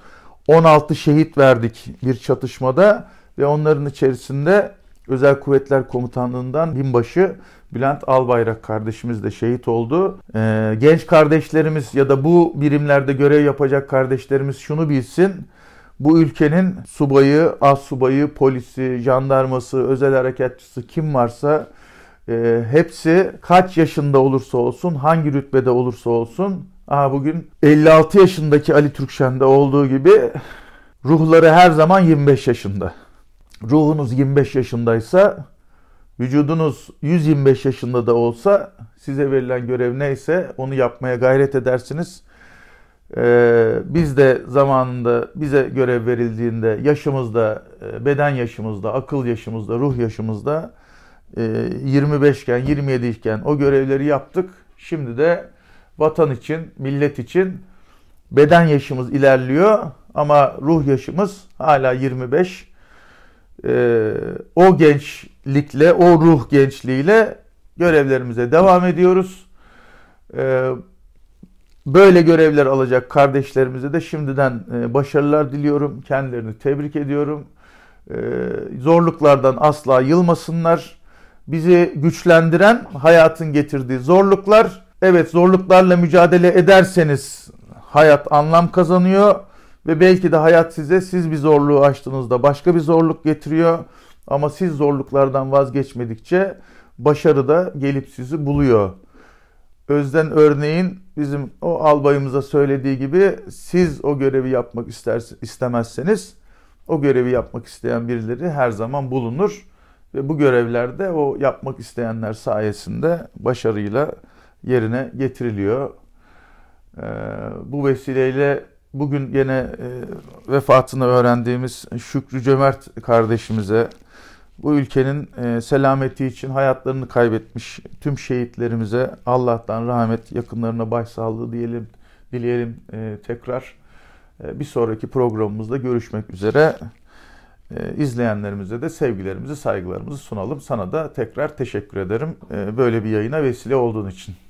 16 şehit verdik bir çatışmada ve onların içerisinde Özel Kuvvetler Komutanlığı'ndan binbaşı Bülent Albayrak kardeşimiz de şehit oldu. Ee, genç kardeşlerimiz ya da bu birimlerde görev yapacak kardeşlerimiz şunu bilsin. Bu ülkenin subayı, az subayı, polisi, jandarması, özel hareketçisi kim varsa e, hepsi kaç yaşında olursa olsun, hangi rütbede olursa olsun Aa, bugün 56 yaşındaki Ali Türkşen'de olduğu gibi ruhları her zaman 25 yaşında. Ruhunuz 25 yaşındaysa Vücudunuz 125 yaşında da olsa size verilen görev neyse onu yapmaya gayret edersiniz. Ee, biz de zamanında bize görev verildiğinde yaşımızda, e, beden yaşımızda, akıl yaşımızda, ruh yaşımızda 25 e, iken, 27 iken o görevleri yaptık. Şimdi de vatan için, millet için beden yaşımız ilerliyor ama ruh yaşımız hala 25. Ee, o genç likle, o ruh gençliğiyle görevlerimize devam ediyoruz. Ee, böyle görevler alacak kardeşlerimize de şimdiden e, başarılar diliyorum. Kendilerini tebrik ediyorum. Ee, zorluklardan asla yılmasınlar. Bizi güçlendiren hayatın getirdiği zorluklar. Evet zorluklarla mücadele ederseniz hayat anlam kazanıyor ve belki de hayat size siz bir zorluğu aştığınızda başka bir zorluk getiriyor. Ama siz zorluklardan vazgeçmedikçe başarı da gelip sizi buluyor. Özden örneğin bizim o albayımıza söylediği gibi siz o görevi yapmak ister, istemezseniz o görevi yapmak isteyen birileri her zaman bulunur. Ve bu görevlerde o yapmak isteyenler sayesinde başarıyla yerine getiriliyor. Ee, bu vesileyle bugün yine e, vefatını öğrendiğimiz Şükrü Cömert kardeşimize bu ülkenin e, selameti için hayatlarını kaybetmiş tüm şehitlerimize Allah'tan rahmet, yakınlarına başsağlığı diyelim, dileyelim e, tekrar. E, bir sonraki programımızda görüşmek üzere. izleyenlerimize de sevgilerimizi, saygılarımızı sunalım. Sana da tekrar teşekkür ederim. böyle bir yayına vesile olduğun için.